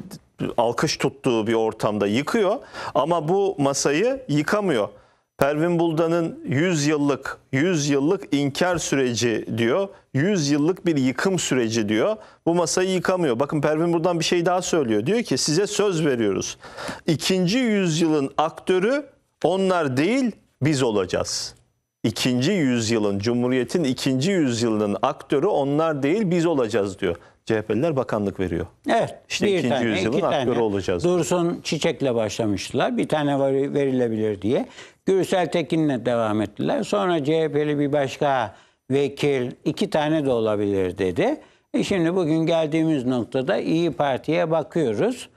alkış tuttuğu bir ortamda yıkıyor ama bu masayı yıkamıyor. Pervin Buldan'ın 100 yıllık 100 yıllık inkar süreci diyor. 100 yıllık bir yıkım süreci diyor. Bu masayı yıkamıyor. Bakın Pervin Buldan bir şey daha söylüyor. Diyor ki size söz veriyoruz. İkinci yüzyılın aktörü onlar değil biz olacağız. İkinci yüzyılın, Cumhuriyet'in ikinci yüzyılının aktörü onlar değil biz olacağız diyor. CHP'liler bakanlık veriyor. Evet. İşte bir ikinci tane, yüzyılın iki aktörü tane. olacağız. Dursun Çiçek'le başlamıştılar. Bir tane verilebilir diye. Gürsel Tekin'le devam ettiler. Sonra CHP'li bir başka vekil iki tane de olabilir dedi. E şimdi bugün geldiğimiz noktada İyi Parti'ye bakıyoruz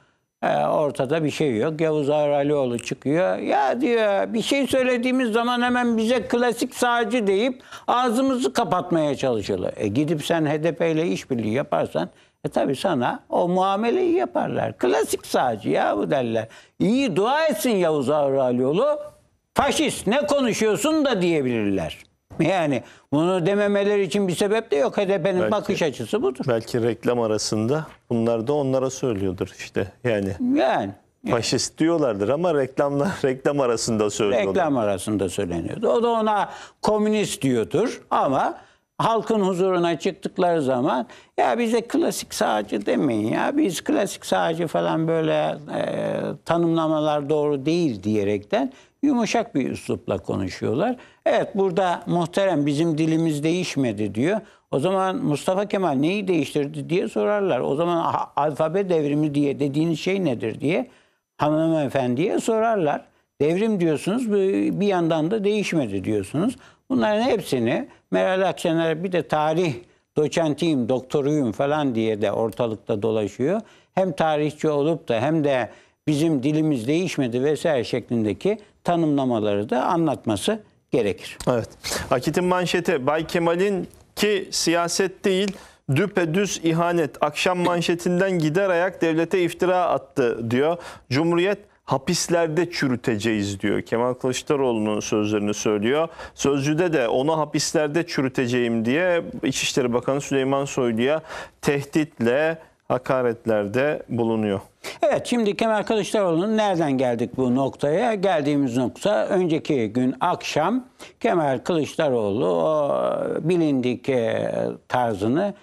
ortada bir şey yok. Yavuz Aralioğlu çıkıyor. Ya diyor bir şey söylediğimiz zaman hemen bize klasik sağcı deyip ağzımızı kapatmaya çalışıyorlar. E gidip sen HDP ile işbirliği yaparsan e tabi sana o muameleyi yaparlar. Klasik sağcı ya bu derler. İyi dua etsin Yavuz Aralioğlu. Faşist ne konuşuyorsun da diyebilirler. Yani bunu dememeleri için bir sebep de yok. HDP'nin bakış açısı budur. Belki reklam arasında bunlar da onlara söylüyordur işte. Yani. Yani. Faşist diyorlardır ama reklamla reklam arasında söylüyorlar. Reklam arasında söyleniyordu. O da ona komünist diyordur ama halkın huzuruna çıktıkları zaman ya bize klasik sağcı demeyin ya biz klasik sağcı falan böyle e, tanımlamalar doğru değil diyerekten yumuşak bir üslupla konuşuyorlar. Evet burada muhterem bizim dilimiz değişmedi diyor. O zaman Mustafa Kemal neyi değiştirdi diye sorarlar. O zaman alfabe devrimi diye dediğiniz şey nedir diye hanımefendiye sorarlar. Devrim diyorsunuz bir yandan da değişmedi diyorsunuz. Bunların hepsini Meral Akşener bir de tarih doçentiyim, doktoruyum falan diye de ortalıkta dolaşıyor. Hem tarihçi olup da hem de bizim dilimiz değişmedi vesaire şeklindeki tanımlamaları da anlatması gerekir. Evet. Akit'in manşeti Bay Kemal'in ki siyaset değil düpedüz ihanet akşam manşetinden gider ayak devlete iftira attı diyor. Cumhuriyet hapislerde çürüteceğiz diyor. Kemal Kılıçdaroğlu'nun sözlerini söylüyor. Sözcüde de onu hapislerde çürüteceğim diye İçişleri Bakanı Süleyman Soylu'ya tehditle hakaretlerde bulunuyor. Evet şimdi Kemal Kılıçdaroğlu'nun nereden geldik bu noktaya? Geldiğimiz nokta önceki gün akşam Kemal Kılıçdaroğlu o bilindik e, tarzını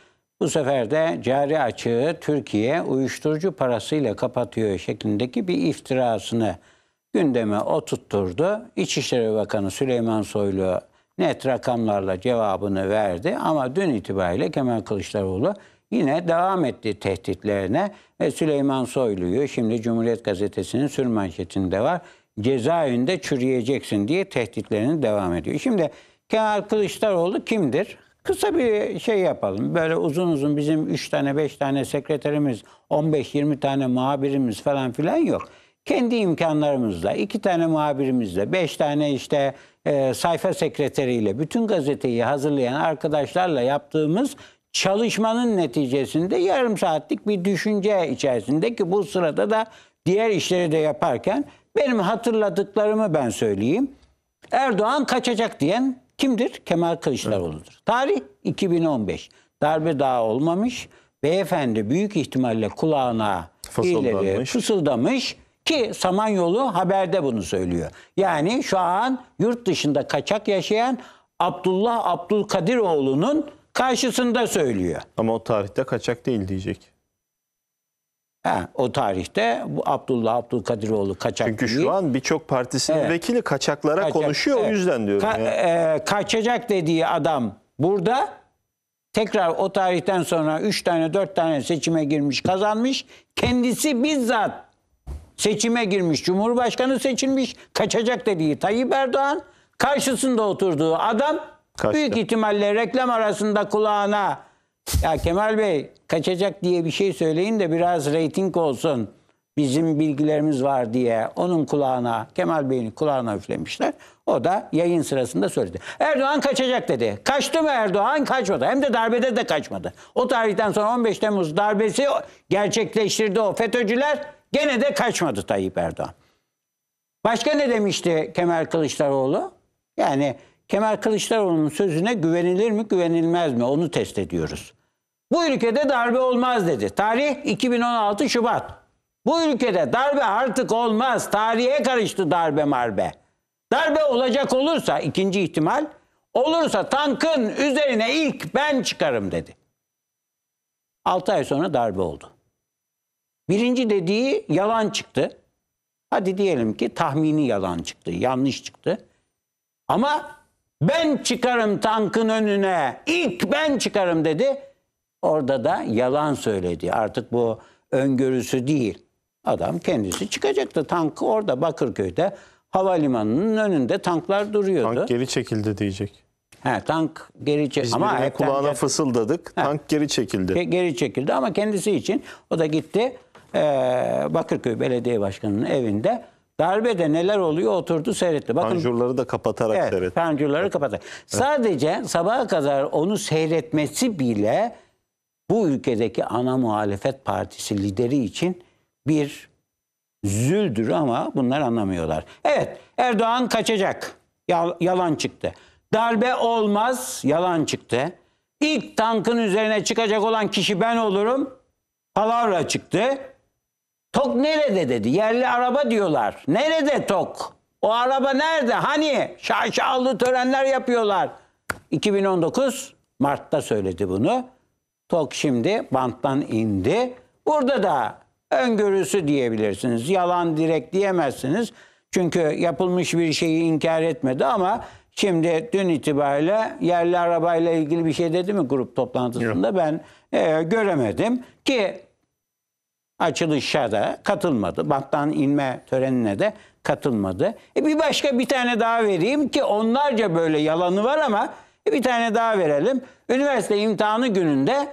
bu sefer de cari açığı Türkiye uyuşturucu parasıyla kapatıyor şeklindeki bir iftirasını gündeme oturtturdu. İçişleri Bakanı Süleyman Soylu net rakamlarla cevabını verdi ama dün itibariyle Kemal Kılıçdaroğlu yine devam etti tehditlerine ve Süleyman Soylu'yu şimdi Cumhuriyet Gazetesi'nin sür manşetinde var. Cezaevinde çürüyeceksin diye tehditlerini devam ediyor. Şimdi Kemal Kılıçdaroğlu kimdir? Kısa bir şey yapalım. Böyle uzun uzun bizim 3 tane 5 tane sekreterimiz, 15-20 tane muhabirimiz falan filan yok. Kendi imkanlarımızla, 2 tane muhabirimizle, 5 tane işte e, sayfa sekreteriyle, bütün gazeteyi hazırlayan arkadaşlarla yaptığımız çalışmanın neticesinde yarım saatlik bir düşünce içerisinde ki bu sırada da diğer işleri de yaparken benim hatırladıklarımı ben söyleyeyim. Erdoğan kaçacak diyen kimdir? Kemal Kılıçdaroğlu'dur. Evet. Tarih 2015. Darbe daha olmamış. Beyefendi büyük ihtimalle kulağına fısıldamış. Ileri, fısıldamış ki Samanyolu haberde bunu söylüyor. Yani şu an yurt dışında kaçak yaşayan Abdullah Abdülkadiroğlu'nun Karşısında söylüyor. Ama o tarihte kaçak değil diyecek. Ha, o tarihte bu Abdullah Abdülkadiroğlu kaçak Çünkü değil. şu an birçok partisinin evet. vekili kaçaklara kaçak, konuşuyor evet. o yüzden diyorum. Ka- ya. E, kaçacak dediği adam burada tekrar o tarihten sonra 3 tane 4 tane seçime girmiş kazanmış. Kendisi bizzat seçime girmiş Cumhurbaşkanı seçilmiş kaçacak dediği Tayyip Erdoğan karşısında oturduğu adam Kaçtı. Büyük ihtimalle reklam arasında kulağına ya Kemal Bey kaçacak diye bir şey söyleyin de biraz reyting olsun. Bizim bilgilerimiz var diye onun kulağına Kemal Bey'in kulağına üflemişler. O da yayın sırasında söyledi. Erdoğan kaçacak dedi. Kaçtı mı Erdoğan? Kaçmadı. Hem de darbede de kaçmadı. O tarihten sonra 15 Temmuz darbesi gerçekleştirdi o FETÖ'cüler. Gene de kaçmadı Tayyip Erdoğan. Başka ne demişti Kemal Kılıçdaroğlu? Yani Kemal Kılıçdaroğlu'nun sözüne güvenilir mi güvenilmez mi onu test ediyoruz. Bu ülkede darbe olmaz dedi. Tarih 2016 Şubat. Bu ülkede darbe artık olmaz. Tarihe karıştı darbe marbe. Darbe olacak olursa ikinci ihtimal olursa tankın üzerine ilk ben çıkarım dedi. 6 ay sonra darbe oldu. Birinci dediği yalan çıktı. Hadi diyelim ki tahmini yalan çıktı, yanlış çıktı. Ama ben çıkarım tankın önüne. İlk ben çıkarım dedi. Orada da yalan söyledi. Artık bu öngörüsü değil. Adam kendisi çıkacaktı. Tank orada Bakırköy'de havalimanının önünde tanklar duruyordu. Tank geri çekildi diyecek. He, tank geri çekildi. Ama kulağına gel- fısıldadık. He. Tank geri çekildi. geri çekildi ama kendisi için o da gitti. Bakırköy Belediye Başkanı'nın evinde Darbede neler oluyor oturdu seyretti. Bakın, panjurları da kapatarak evet, seyretti. Panjurları evet. kapatarak. Sadece sabaha kadar onu seyretmesi bile bu ülkedeki ana muhalefet partisi lideri için bir züldür ama bunlar anlamıyorlar. Evet Erdoğan kaçacak. Yalan çıktı. Darbe olmaz. Yalan çıktı. İlk tankın üzerine çıkacak olan kişi ben olurum. Palavra çıktı. Tok nerede dedi. Yerli araba diyorlar. Nerede tok? O araba nerede? Hani şaşalı törenler yapıyorlar. 2019 Mart'ta söyledi bunu. Tok şimdi banttan indi. Burada da öngörüsü diyebilirsiniz. Yalan direkt diyemezsiniz. Çünkü yapılmış bir şeyi inkar etmedi ama şimdi dün itibariyle yerli arabayla ilgili bir şey dedi mi grup toplantısında ben e, göremedim ki açılışa da katılmadı. Banttan inme törenine de katılmadı. E bir başka bir tane daha vereyim ki onlarca böyle yalanı var ama e, bir tane daha verelim. Üniversite imtihanı gününde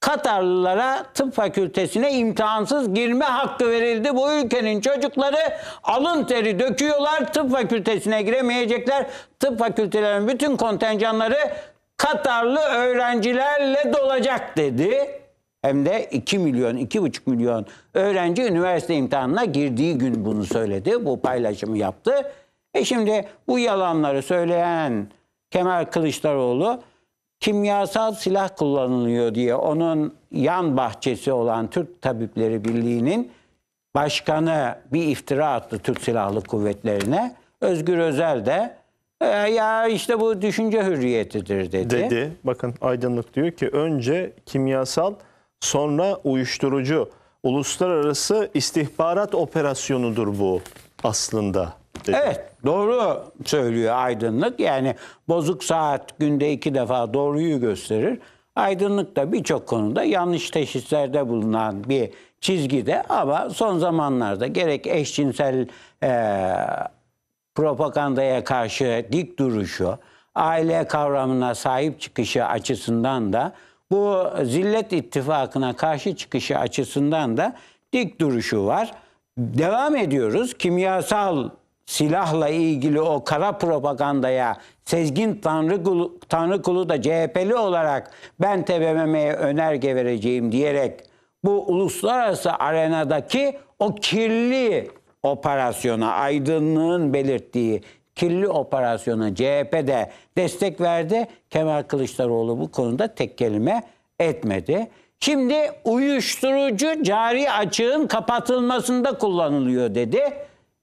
Katarlılara tıp fakültesine imtihansız girme hakkı verildi. Bu ülkenin çocukları alın teri döküyorlar. Tıp fakültesine giremeyecekler. Tıp fakültelerinin bütün kontenjanları Katarlı öğrencilerle dolacak dedi hem de 2 milyon, 2,5 milyon öğrenci üniversite imtihanına girdiği gün bunu söyledi. Bu paylaşımı yaptı. E şimdi bu yalanları söyleyen Kemal Kılıçdaroğlu kimyasal silah kullanılıyor diye onun yan bahçesi olan Türk Tabipleri Birliği'nin başkanı bir iftira attı Türk Silahlı Kuvvetleri'ne. Özgür Özel de e, ya işte bu düşünce hürriyetidir dedi. Dedi. Bakın Aydınlık diyor ki önce kimyasal sonra uyuşturucu. Uluslararası istihbarat operasyonudur bu aslında. Dedi. Evet doğru söylüyor aydınlık. Yani bozuk saat günde iki defa doğruyu gösterir. Aydınlık da birçok konuda yanlış teşhislerde bulunan bir çizgide ama son zamanlarda gerek eşcinsel e, propagandaya karşı dik duruşu, aile kavramına sahip çıkışı açısından da bu zillet ittifakına karşı çıkışı açısından da dik duruşu var. Devam ediyoruz. Kimyasal silahla ilgili o kara propagandaya Sezgin Tanrı Kulu, Tanrı Kulu da CHP'li olarak ben TBMM'ye önerge vereceğim diyerek bu uluslararası arenadaki o kirli operasyona aydınlığın belirttiği kirli operasyona CHP de destek verdi. Kemal Kılıçdaroğlu bu konuda tek kelime etmedi. Şimdi uyuşturucu cari açığın kapatılmasında kullanılıyor dedi.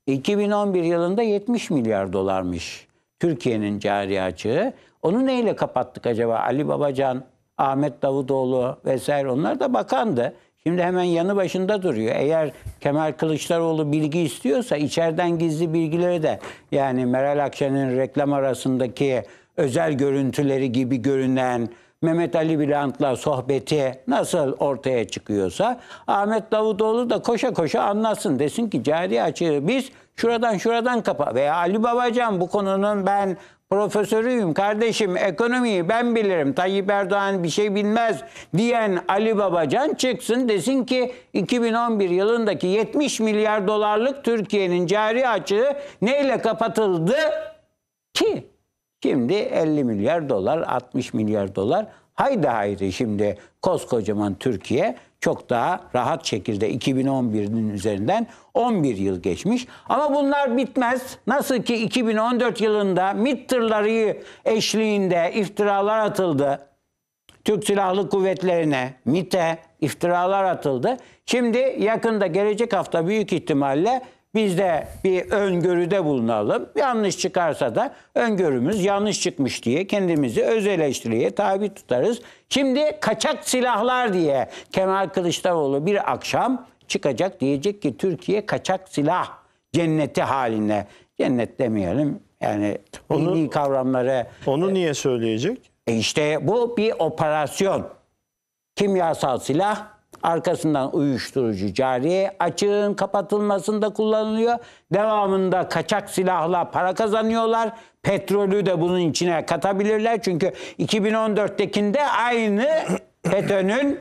2011 yılında 70 milyar dolarmış Türkiye'nin cari açığı. Onu neyle kapattık acaba? Ali Babacan, Ahmet Davutoğlu vesaire onlar da bakandı. Şimdi hemen yanı başında duruyor. Eğer Kemal Kılıçdaroğlu bilgi istiyorsa içeriden gizli bilgileri de yani Meral Akşener'in reklam arasındaki özel görüntüleri gibi görünen Mehmet Ali Bülent'la sohbeti nasıl ortaya çıkıyorsa Ahmet Davutoğlu da koşa koşa anlasın desin ki cari açığı biz şuradan şuradan kapa veya Ali Babacan bu konunun ben profesörüyüm kardeşim ekonomiyi ben bilirim Tayyip Erdoğan bir şey bilmez diyen Ali Babacan çıksın desin ki 2011 yılındaki 70 milyar dolarlık Türkiye'nin cari açığı neyle kapatıldı ki? Şimdi 50 milyar dolar, 60 milyar dolar Haydi haydi şimdi koskocaman Türkiye çok daha rahat şekilde 2011'in üzerinden 11 yıl geçmiş. Ama bunlar bitmez. Nasıl ki 2014 yılında MİT eşliğinde iftiralar atıldı. Türk Silahlı Kuvvetlerine, MİT'e iftiralar atıldı. Şimdi yakında gelecek hafta büyük ihtimalle biz de bir öngörüde bulunalım. Yanlış çıkarsa da öngörümüz yanlış çıkmış diye kendimizi öz eleştiriye tabi tutarız. Şimdi kaçak silahlar diye Kemal Kılıçdaroğlu bir akşam çıkacak diyecek ki Türkiye kaçak silah cenneti haline. Cennet demeyelim yani onu, dini kavramları. Onu e, niye söyleyecek? E işte bu bir operasyon. Kimyasal silah Arkasından uyuşturucu cariye açığın kapatılmasında kullanılıyor. Devamında kaçak silahla para kazanıyorlar. Petrolü de bunun içine katabilirler. Çünkü 2014'tekinde aynı FETÖ'nün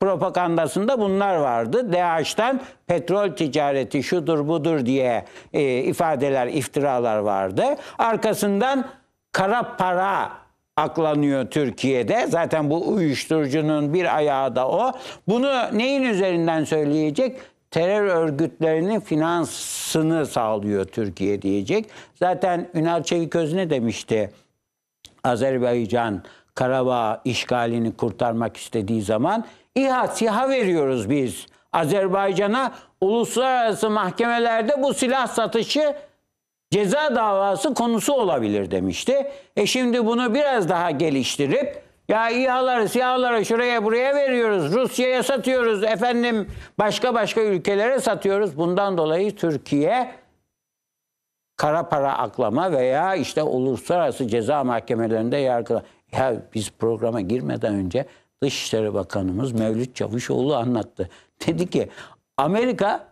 propagandasında bunlar vardı. DAEŞ'ten petrol ticareti şudur budur diye e, ifadeler, iftiralar vardı. Arkasından kara para aklanıyor Türkiye'de. Zaten bu uyuşturucunun bir ayağı da o. Bunu neyin üzerinden söyleyecek? terör örgütlerinin finansını sağlıyor Türkiye diyecek. Zaten Ünal Çeviköz ne demişti? Azerbaycan Karabağ işgalini kurtarmak istediği zaman İHA SİHA veriyoruz biz. Azerbaycan'a uluslararası mahkemelerde bu silah satışı ceza davası konusu olabilir demişti. E şimdi bunu biraz daha geliştirip ya İHA'ları, SİHA'ları şuraya buraya veriyoruz. Rusya'ya satıyoruz. Efendim başka başka ülkelere satıyoruz. Bundan dolayı Türkiye kara para aklama veya işte uluslararası ceza mahkemelerinde yargıla. Ya biz programa girmeden önce Dışişleri Bakanımız Mevlüt Çavuşoğlu anlattı. Dedi ki Amerika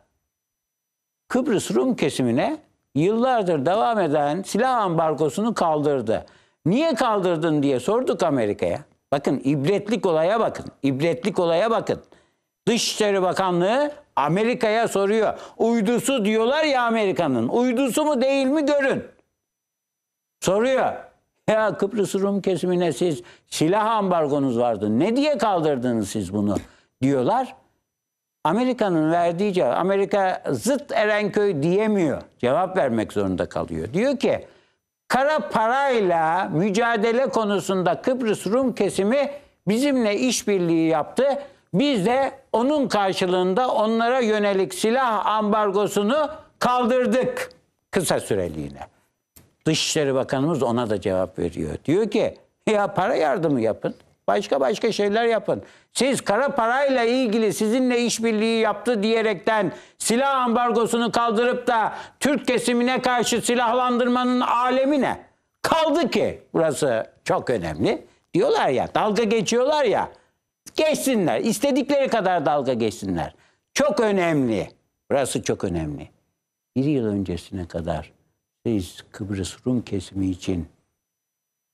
Kıbrıs Rum kesimine yıllardır devam eden silah ambargosunu kaldırdı. Niye kaldırdın diye sorduk Amerika'ya. Bakın ibretlik olaya bakın. İbretlik olaya bakın. Dışişleri Bakanlığı Amerika'ya soruyor. Uydusu diyorlar ya Amerika'nın. Uydusu mu değil mi görün. Soruyor. Ya Kıbrıs Rum kesimine siz silah ambargonuz vardı. Ne diye kaldırdınız siz bunu diyorlar. Amerika'nın verdiği cevap, Amerika zıt Erenköy diyemiyor. Cevap vermek zorunda kalıyor. Diyor ki kara parayla mücadele konusunda Kıbrıs Rum kesimi bizimle işbirliği yaptı. Biz de onun karşılığında onlara yönelik silah ambargosunu kaldırdık kısa süreliğine. Dışişleri Bakanımız ona da cevap veriyor. Diyor ki ya para yardımı yapın. Başka başka şeyler yapın. Siz kara parayla ilgili sizinle işbirliği yaptı diyerekten silah ambargosunu kaldırıp da Türk kesimine karşı silahlandırmanın alemi ne? Kaldı ki burası çok önemli. Diyorlar ya dalga geçiyorlar ya. Geçsinler. istedikleri kadar dalga geçsinler. Çok önemli. Burası çok önemli. Bir yıl öncesine kadar siz Kıbrıs Rum kesimi için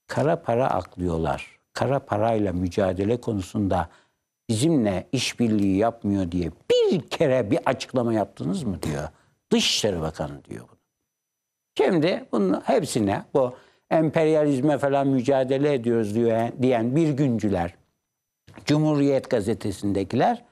kara para aklıyorlar kara parayla mücadele konusunda bizimle işbirliği yapmıyor diye bir kere bir açıklama yaptınız mı diyor. Dışişleri Bakanı diyor bunu. Şimdi bunun hepsine bu emperyalizme falan mücadele ediyoruz diyor, diyen bir güncüler, Cumhuriyet gazetesindekiler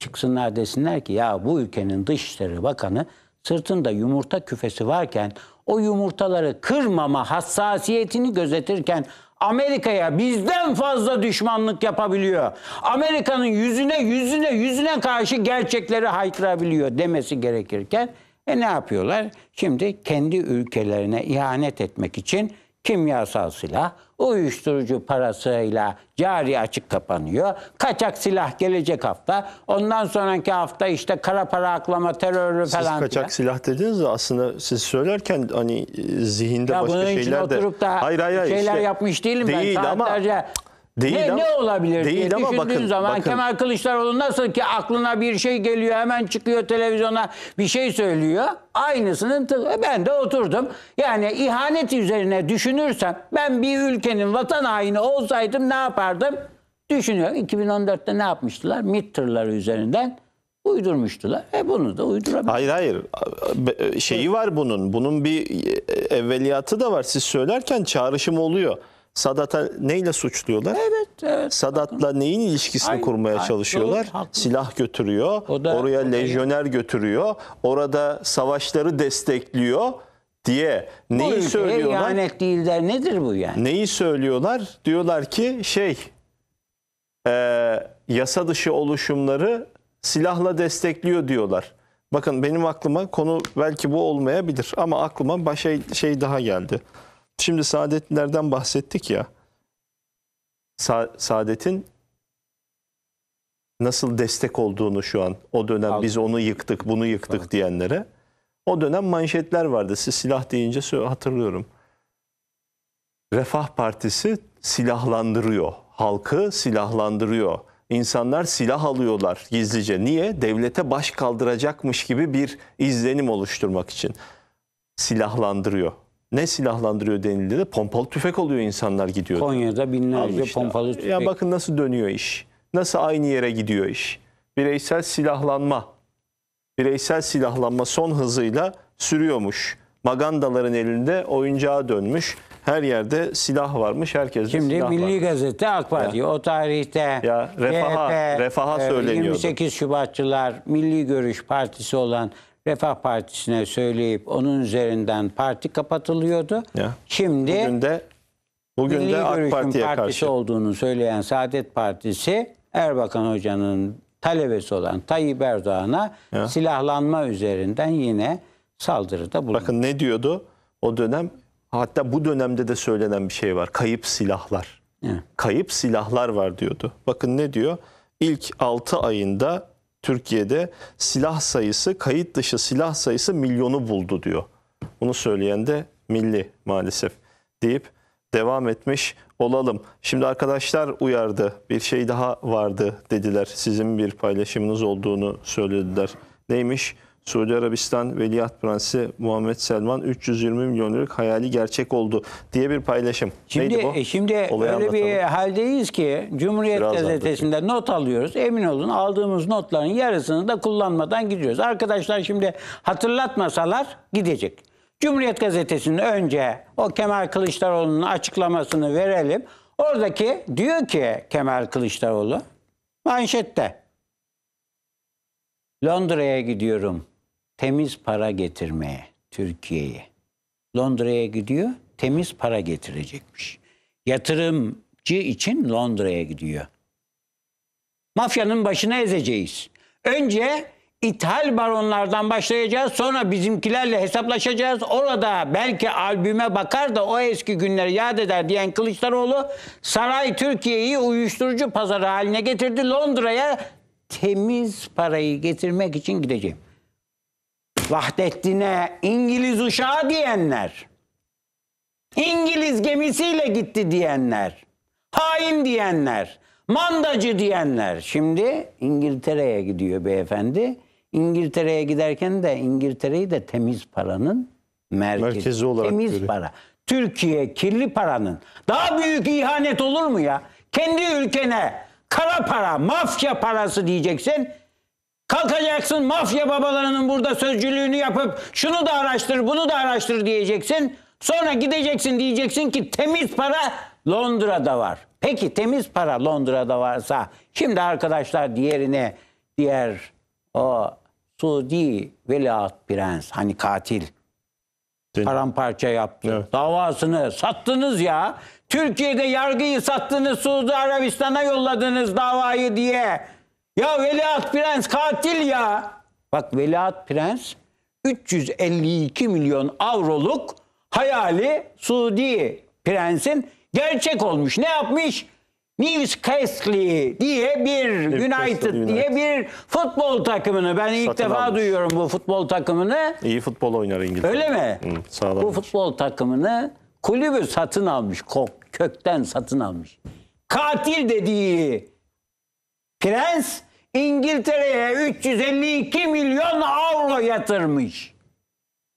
çıksınlar desinler ki ya bu ülkenin Dışişleri Bakanı sırtında yumurta küfesi varken o yumurtaları kırmama hassasiyetini gözetirken Amerika'ya bizden fazla düşmanlık yapabiliyor. Amerika'nın yüzüne yüzüne yüzüne karşı gerçekleri haykırabiliyor demesi gerekirken e ne yapıyorlar? Şimdi kendi ülkelerine ihanet etmek için kimyasal silah, uyuşturucu parasıyla cari açık kapanıyor. Kaçak silah gelecek hafta. Ondan sonraki hafta işte kara para aklama, terörü falan. Siz kaçak filan. silah dediniz de aslında siz söylerken hani e, zihinde ya başka şeyler de... oturup da hayır, hayır, şeyler işte, yapmış değilim değil, ben. Saatlerce ama Değil ne, ama, ne olabilir değil diye düşündüğün bakın, zaman bakın. Kemal Kılıçdaroğlu nasıl ki aklına bir şey geliyor hemen çıkıyor televizyona bir şey söylüyor. Aynısının e, ben de oturdum. Yani ihanet üzerine düşünürsem ben bir ülkenin vatan haini olsaydım ne yapardım? Düşünüyorum. 2014'te ne yapmıştılar? MİT tırları üzerinden uydurmuştular. E bunu da uydurabilir. Hayır hayır. E, şeyi var bunun. Bunun bir e, evveliyatı da var. Siz söylerken çağrışım oluyor. Sadat'a neyle suçluyorlar? Evet, evet. Sadat'la bakın. neyin ilişkisini aynen, kurmaya aynen, çalışıyorlar? Doğru, Silah götürüyor, o da, oraya o lejyoner da. götürüyor, orada savaşları destekliyor diye neyi bu söylüyorlar? ihanet değiller nedir bu yani? Neyi söylüyorlar? Diyorlar ki şey e, yasa dışı oluşumları silahla destekliyor diyorlar. Bakın benim aklıma konu belki bu olmayabilir ama aklıma başka şey daha geldi. Şimdi saadetlerden bahsettik ya. Sa saadetin nasıl destek olduğunu şu an o dönem Al. biz onu yıktık, bunu yıktık evet. diyenlere. O dönem manşetler vardı. Siz silah deyince hatırlıyorum. Refah Partisi silahlandırıyor. Halkı silahlandırıyor. İnsanlar silah alıyorlar gizlice. Niye? Devlete baş kaldıracakmış gibi bir izlenim oluşturmak için silahlandırıyor ne silahlandırıyor denildi de pompalı tüfek oluyor insanlar gidiyor. Konya'da binlerce Almışlar. pompalı tüfek. Ya bakın nasıl dönüyor iş. Nasıl aynı yere gidiyor iş. Bireysel silahlanma. Bireysel silahlanma son hızıyla sürüyormuş. Magandaların elinde oyuncağa dönmüş. Her yerde silah varmış. Herkes Şimdi silah Milli varmış. Gazete AK Parti ya. o tarihte ya, refaha, CHP, refaha e, söyleniyordu. 28 Şubatçılar Milli Görüş Partisi olan Refah Partisi'ne söyleyip onun üzerinden parti kapatılıyordu. Ya. Şimdi bugün de bugün Milli de AK Parti'ye partisi karşı olduğunu söyleyen Saadet Partisi Erbakan Hoca'nın talebesi olan Tayyip Erdoğan'a silahlanma üzerinden yine saldırıda bulundu. Bakın ne diyordu o dönem hatta bu dönemde de söylenen bir şey var. Kayıp silahlar. Ya. Kayıp silahlar var diyordu. Bakın ne diyor? İlk 6 ayında Türkiye'de silah sayısı, kayıt dışı silah sayısı milyonu buldu diyor. Bunu söyleyen de milli maalesef deyip devam etmiş olalım. Şimdi arkadaşlar uyardı. Bir şey daha vardı dediler. Sizin bir paylaşımınız olduğunu söylediler. Neymiş? Suudi Arabistan Veliaht Prensi Muhammed Selman 320 milyon liralık hayali gerçek oldu diye bir paylaşım. Şimdi, Neydi bu? E, şimdi Olayı öyle anlatalım. bir haldeyiz ki Cumhuriyet Biraz Gazetesi'nde not alıyoruz. Emin olun aldığımız notların yarısını da kullanmadan gidiyoruz. Arkadaşlar şimdi hatırlatmasalar gidecek. Cumhuriyet Gazetesi'nin önce o Kemal Kılıçdaroğlu'nun açıklamasını verelim. Oradaki diyor ki Kemal Kılıçdaroğlu manşette Londra'ya gidiyorum temiz para getirmeye Türkiye'ye. Londra'ya gidiyor, temiz para getirecekmiş. Yatırımcı için Londra'ya gidiyor. Mafyanın başına ezeceğiz. Önce ithal baronlardan başlayacağız. Sonra bizimkilerle hesaplaşacağız. Orada belki albüme bakar da o eski günleri yad eder diyen Kılıçdaroğlu saray Türkiye'yi uyuşturucu pazarı haline getirdi. Londra'ya temiz parayı getirmek için gideceğim. Vahdettin'e İngiliz uşağı diyenler, İngiliz gemisiyle gitti diyenler, hain diyenler, mandacı diyenler. Şimdi İngiltere'ye gidiyor beyefendi. İngiltere'ye giderken de İngiltere'yi de temiz paranın merkezi, merkezi olarak temiz görüyor. para. Türkiye kirli paranın daha büyük ihanet olur mu ya? Kendi ülkene kara para, mafya parası diyeceksin. Kalkacaksın mafya babalarının burada sözcülüğünü yapıp şunu da araştır bunu da araştır diyeceksin. Sonra gideceksin diyeceksin ki temiz para Londra'da var. Peki temiz para Londra'da varsa şimdi arkadaşlar diğerine diğer o Suudi veliaht prens hani katil Dün. paramparça yaptı. Evet. Davasını sattınız ya. Türkiye'de yargıyı sattınız Suudi Arabistan'a yolladınız davayı diye. Ya Veliaht Prens katil ya. Bak Veliaht Prens 352 milyon avroluk hayali Suudi prensin gerçek olmuş. Ne yapmış? News Castley diye bir United, United diye bir futbol takımını ben ilk defa almış. duyuyorum bu futbol takımını. İyi futbol oynar İngiltere. Öyle mi? Hı, Bu futbol takımını kulübü satın almış, kökten satın almış. Katil dediği Prens İngiltere'ye 352 milyon avro yatırmış.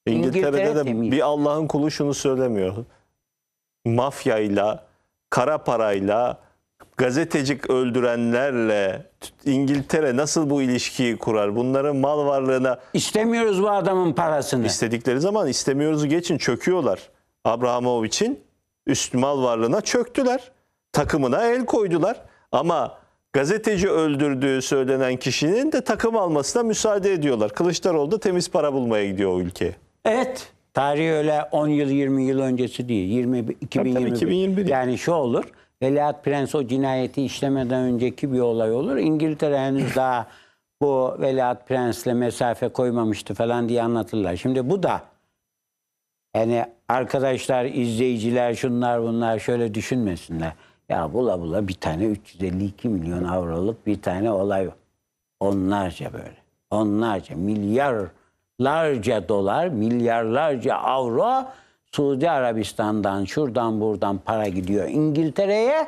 İngiltere'de İngiltere de demeyeyim. bir Allah'ın kulu şunu söylemiyor. Mafyayla, kara parayla, gazetecik öldürenlerle İngiltere nasıl bu ilişkiyi kurar? Bunların mal varlığına istemiyoruz bu adamın parasını. İstedikleri zaman istemiyoruzu geçin çöküyorlar. için üst mal varlığına çöktüler. Takımına el koydular. Ama gazeteci öldürdüğü söylenen kişinin de takım almasına müsaade ediyorlar. Kılıçdaroğlu da temiz para bulmaya gidiyor o ülkeye. Evet. Tarih öyle 10 yıl 20 yıl öncesi değil. 20 2021. Tabii, 2021. Yani şu olur. Veliaht Prens o cinayeti işlemeden önceki bir olay olur. İngiltere henüz daha bu Veliaht Prens'le mesafe koymamıştı falan diye anlatırlar. Şimdi bu da yani arkadaşlar, izleyiciler, şunlar bunlar şöyle düşünmesinler. Ya bula bula bir tane 352 milyon avroluk bir tane olay onlarca böyle. Onlarca milyarlarca dolar, milyarlarca avro Suudi Arabistan'dan şuradan buradan para gidiyor İngiltere'ye.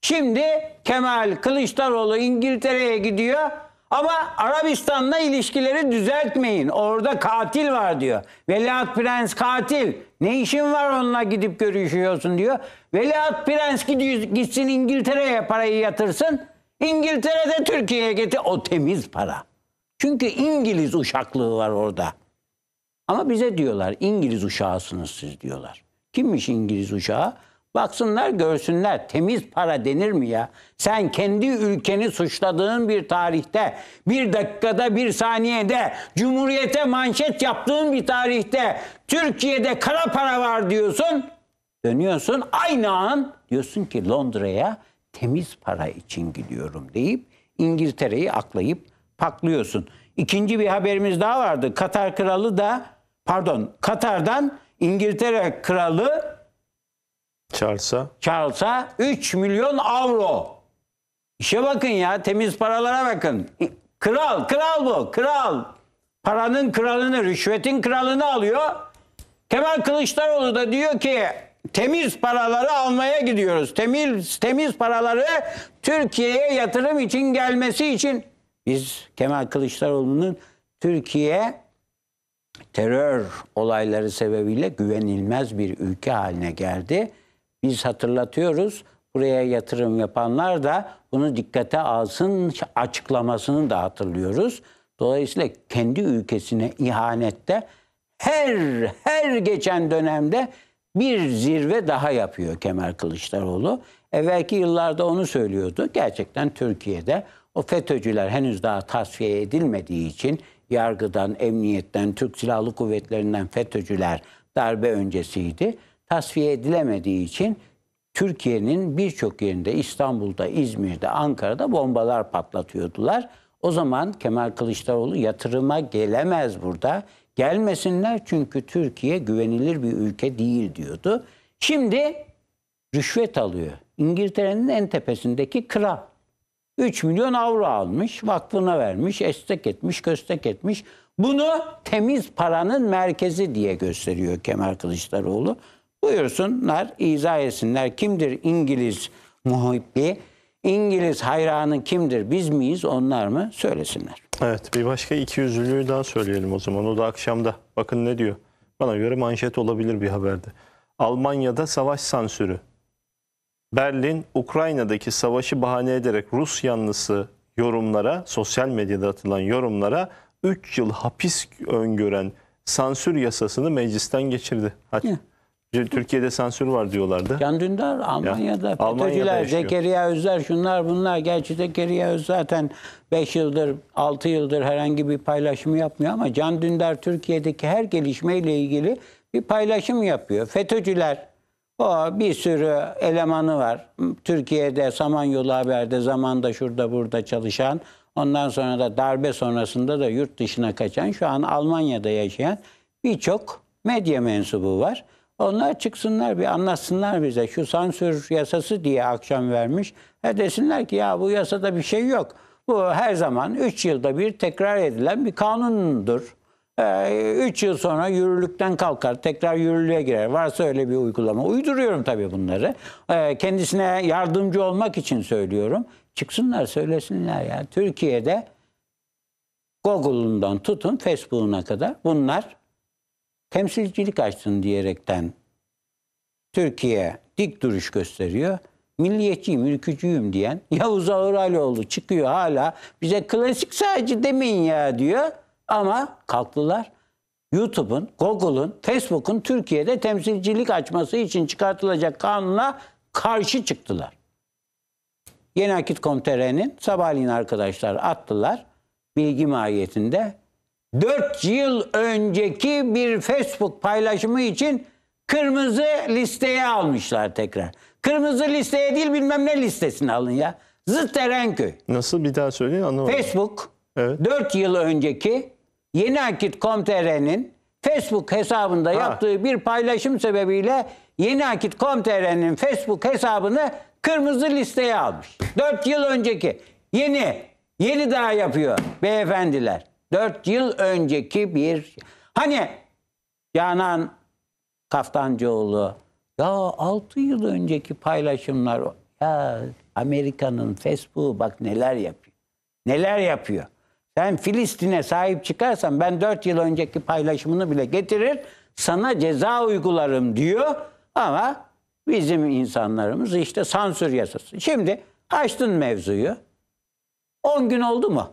Şimdi Kemal Kılıçdaroğlu İngiltere'ye gidiyor. Ama Arabistan'la ilişkileri düzeltmeyin. Orada katil var diyor. Veliaht Prens katil. Ne işin var onunla gidip görüşüyorsun diyor. Veliaht Prens gitsin İngiltere'ye parayı yatırsın. İngiltere'de Türkiye'ye getir. O temiz para. Çünkü İngiliz uşaklığı var orada. Ama bize diyorlar İngiliz uşağısınız siz diyorlar. Kimmiş İngiliz uşağı? Baksınlar görsünler temiz para denir mi ya? Sen kendi ülkeni suçladığın bir tarihte, bir dakikada, bir saniyede, cumhuriyete manşet yaptığın bir tarihte Türkiye'de kara para var diyorsun. Dönüyorsun aynı an diyorsun ki Londra'ya temiz para için gidiyorum deyip İngiltere'yi aklayıp paklıyorsun. İkinci bir haberimiz daha vardı. Katar kralı da pardon Katar'dan İngiltere kralı Charles'a. Charles'a 3 milyon avro. İşe bakın ya temiz paralara bakın. Kral, kral bu, kral. Paranın kralını, rüşvetin kralını alıyor. Kemal Kılıçdaroğlu da diyor ki temiz paraları almaya gidiyoruz. Temiz temiz paraları Türkiye'ye yatırım için gelmesi için biz Kemal Kılıçdaroğlu'nun Türkiye terör olayları sebebiyle güvenilmez bir ülke haline geldi biz hatırlatıyoruz. Buraya yatırım yapanlar da bunu dikkate alsın açıklamasını da hatırlıyoruz. Dolayısıyla kendi ülkesine ihanette her her geçen dönemde bir zirve daha yapıyor Kemal Kılıçdaroğlu. Evvelki yıllarda onu söylüyordu. Gerçekten Türkiye'de o FETÖ'cüler henüz daha tasfiye edilmediği için yargıdan, emniyetten, Türk Silahlı Kuvvetlerinden FETÖ'cüler darbe öncesiydi tasfiye edilemediği için Türkiye'nin birçok yerinde İstanbul'da, İzmir'de, Ankara'da bombalar patlatıyordular. O zaman Kemal Kılıçdaroğlu yatırıma gelemez burada. Gelmesinler çünkü Türkiye güvenilir bir ülke değil diyordu. Şimdi rüşvet alıyor. İngiltere'nin en tepesindeki kral. 3 milyon avro almış, vakfına vermiş, estek etmiş, köstek etmiş. Bunu temiz paranın merkezi diye gösteriyor Kemal Kılıçdaroğlu. Buyursunlar, izah etsinler. Kimdir İngiliz muhibbi? İngiliz hayranı kimdir? Biz miyiz, onlar mı? Söylesinler. Evet, bir başka iki yüzlülüğü daha söyleyelim o zaman. O da akşamda. Bakın ne diyor. Bana göre manşet olabilir bir haberde. Almanya'da savaş sansürü. Berlin, Ukrayna'daki savaşı bahane ederek Rus yanlısı yorumlara, sosyal medyada atılan yorumlara 3 yıl hapis öngören sansür yasasını meclisten geçirdi. Hadi. Ya. Türkiye'de sansür var diyorlardı. Can Dündar Almanya'da ya, FETÖ'cüler, Zekeriya Özler şunlar bunlar. Gerçi Zekeriya Öz zaten 5 yıldır 6 yıldır herhangi bir paylaşımı yapmıyor ama Can Dündar Türkiye'deki her gelişmeyle ilgili bir paylaşım yapıyor. FETÖ'cüler o bir sürü elemanı var. Türkiye'de Samanyolu Haber'de zamanda şurada burada çalışan ondan sonra da darbe sonrasında da yurt dışına kaçan şu an Almanya'da yaşayan birçok medya mensubu var. Onlar çıksınlar bir anlatsınlar bize. Şu sansür yasası diye akşam vermiş. E desinler ki ya bu yasada bir şey yok. Bu her zaman 3 yılda bir tekrar edilen bir kanundur. 3 e, yıl sonra yürürlükten kalkar, tekrar yürürlüğe girer. Varsa öyle bir uygulama. Uyduruyorum tabii bunları. E, kendisine yardımcı olmak için söylüyorum. Çıksınlar, söylesinler ya. Türkiye'de Google'undan tutun Facebook'una kadar bunlar temsilcilik açsın diyerekten Türkiye dik duruş gösteriyor. Milliyetçiyim, ülkücüyüm diyen Yavuz Ağıraloğlu çıkıyor hala bize klasik sadece demeyin ya diyor. Ama kalktılar. YouTube'un, Google'un, Facebook'un Türkiye'de temsilcilik açması için çıkartılacak kanuna karşı çıktılar. Yeni Akit Komitere'nin sabahleyin arkadaşlar attılar bilgi mahiyetinde 4 yıl önceki bir Facebook paylaşımı için kırmızı listeye almışlar tekrar. Kırmızı listeye değil bilmem ne listesini alın ya. Zıt Erenköy. Nasıl bir daha söyleyin anlamadım. Facebook evet. 4 yıl önceki Yeni Akit Komtere'nin Facebook hesabında ha. yaptığı bir paylaşım sebebiyle Yeni Akit Komtere'nin Facebook hesabını kırmızı listeye almış. 4 yıl önceki. Yeni. Yeni daha yapıyor beyefendiler. Dört yıl önceki bir... Hani Canan Kaftancıoğlu ya altı yıl önceki paylaşımlar ya Amerika'nın Facebook'u bak neler yapıyor. Neler yapıyor. Sen Filistin'e sahip çıkarsan ben dört yıl önceki paylaşımını bile getirir sana ceza uygularım diyor ama bizim insanlarımız işte sansür yasası. Şimdi açtın mevzuyu. 10 gün oldu mu?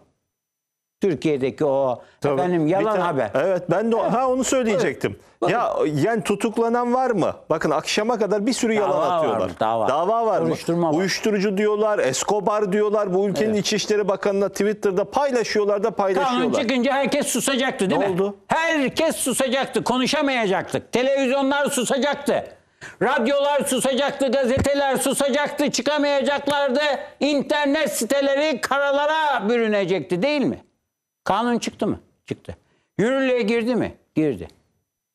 Türkiye'deki o Tabii. efendim yalan tane, haber. Evet ben de ha onu söyleyecektim. Evet. Ya yani tutuklanan var mı? Bakın akşama kadar bir sürü dava yalan atıyorlar. Var mı? Dava. dava var Uyuşturma mı? Var. Uyuşturucu diyorlar, Escobar diyorlar. Bu ülkenin evet. İçişleri Bakanı'na Twitter'da paylaşıyorlar da paylaşıyorlar. Kanun çıkınca herkes susacaktı değil ne mi? oldu? Herkes susacaktı, konuşamayacaktık. Televizyonlar susacaktı. Radyolar susacaktı, gazeteler susacaktı, çıkamayacaklardı. İnternet siteleri karalara bürünecekti değil mi? Kanun çıktı mı? Çıktı. Yürürlüğe girdi mi? Girdi.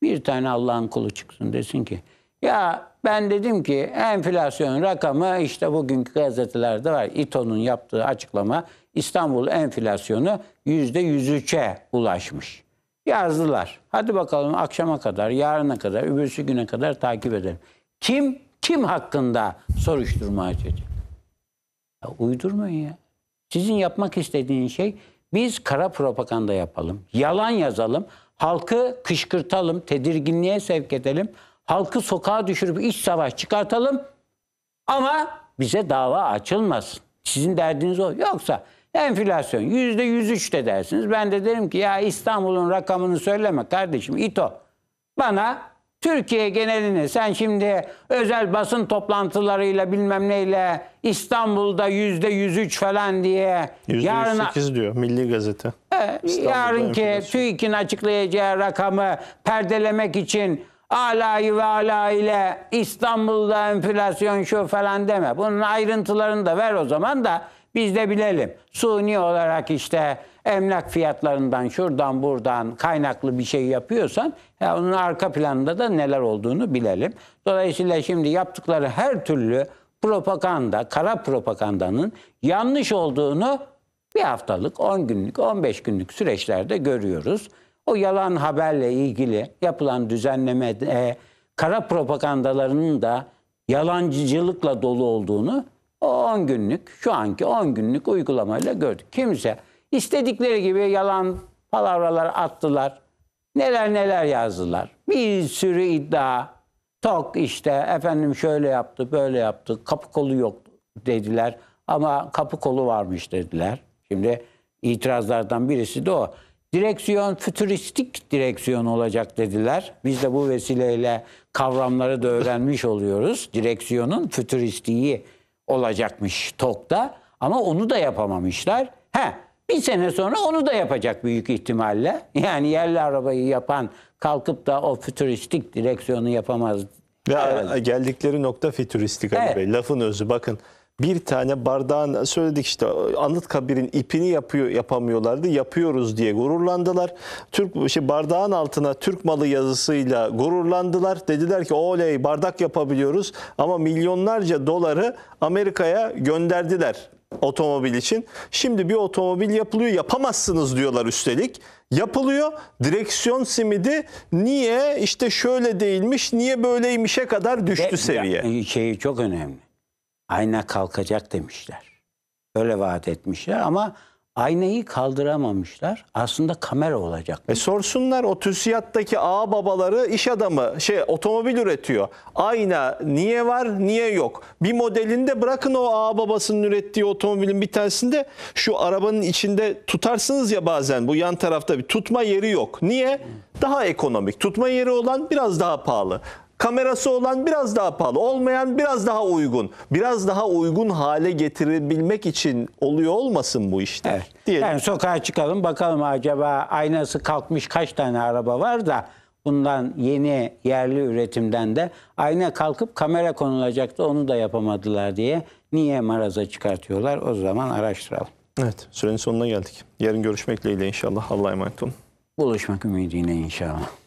Bir tane Allah'ın kulu çıksın desin ki ya ben dedim ki enflasyon rakamı işte bugünkü gazetelerde var. İTO'nun yaptığı açıklama İstanbul enflasyonu yüzde %103'e ulaşmış. Yazdılar. Hadi bakalım akşama kadar, yarına kadar, öbürsü güne kadar takip edelim. Kim, kim hakkında soruşturma açacak? Ya uydurmayın ya. Sizin yapmak istediğin şey biz kara propaganda yapalım, yalan yazalım, halkı kışkırtalım, tedirginliğe sevk edelim, halkı sokağa düşürüp iç savaş çıkartalım ama bize dava açılmasın. Sizin derdiniz o. Yoksa enflasyon yüzde yüz üçte dersiniz. Ben de derim ki ya İstanbul'un rakamını söyleme kardeşim İTO. Bana Türkiye genelini sen şimdi özel basın toplantılarıyla bilmem neyle İstanbul'da yüzde yüz üç falan diye yarın %108 diyor Milli Gazete. E, yarınki TÜİK'in açıklayacağı rakamı perdelemek için alayı ve ala ile İstanbul'da enflasyon şu falan deme. Bunun ayrıntılarını da ver o zaman da biz de bilelim. Suni olarak işte emlak fiyatlarından şuradan buradan kaynaklı bir şey yapıyorsan ya onun arka planında da neler olduğunu bilelim. Dolayısıyla şimdi yaptıkları her türlü propaganda, kara propagandanın yanlış olduğunu bir haftalık, 10 günlük, 15 günlük süreçlerde görüyoruz. O yalan haberle ilgili yapılan düzenleme e, kara propagandalarının da yalancılıkla dolu olduğunu o 10 günlük, şu anki 10 günlük uygulamayla gördük. Kimse İstedikleri gibi yalan palavralar attılar. Neler neler yazdılar. Bir sürü iddia. Tok işte efendim şöyle yaptı, böyle yaptı. Kapı kolu yok dediler ama kapı kolu varmış dediler. Şimdi itirazlardan birisi de o. Direksiyon fütüristik direksiyon olacak dediler. Biz de bu vesileyle kavramları da öğrenmiş oluyoruz. Direksiyonun fütüristiği olacakmış TOK'ta ama onu da yapamamışlar. He bir sene sonra onu da yapacak büyük ihtimalle. Yani yerli arabayı yapan kalkıp da o fütüristik direksiyonu yapamaz. Ve herhalde. geldikleri nokta fütüristik Ali evet. Bey. Lafın özü bakın bir tane bardağın söyledik işte Anıtkabir'in ipini yapıyor yapamıyorlardı. Yapıyoruz diye gururlandılar. Türk şey bardağın altına Türk malı yazısıyla gururlandılar. Dediler ki oley bardak yapabiliyoruz ama milyonlarca doları Amerika'ya gönderdiler otomobil için. Şimdi bir otomobil yapılıyor yapamazsınız diyorlar üstelik. Yapılıyor direksiyon simidi niye işte şöyle değilmiş niye böyleymişe kadar düştü De, seviye. Ya, şey çok önemli. Ayna kalkacak demişler. Öyle vaat etmişler ama Aynayı kaldıramamışlar. Aslında kamera olacak. E sorsunlar o TÜSİAD'daki ağ babaları iş adamı şey otomobil üretiyor. Ayna niye var niye yok? Bir modelinde bırakın o ağ babasının ürettiği otomobilin bir tanesinde şu arabanın içinde tutarsınız ya bazen bu yan tarafta bir tutma yeri yok. Niye? Daha ekonomik. Tutma yeri olan biraz daha pahalı. Kamerası olan biraz daha pahalı, olmayan biraz daha uygun. Biraz daha uygun hale getirebilmek için oluyor olmasın bu işte? Evet. Diyelim. Yani sokağa çıkalım bakalım acaba aynası kalkmış kaç tane araba var da bundan yeni yerli üretimden de ayna kalkıp kamera konulacaktı onu da yapamadılar diye niye maraza çıkartıyorlar o zaman araştıralım. Evet sürenin sonuna geldik. Yarın görüşmek dileğiyle inşallah. Allah'a emanet olun. Buluşmak ümidiyle inşallah.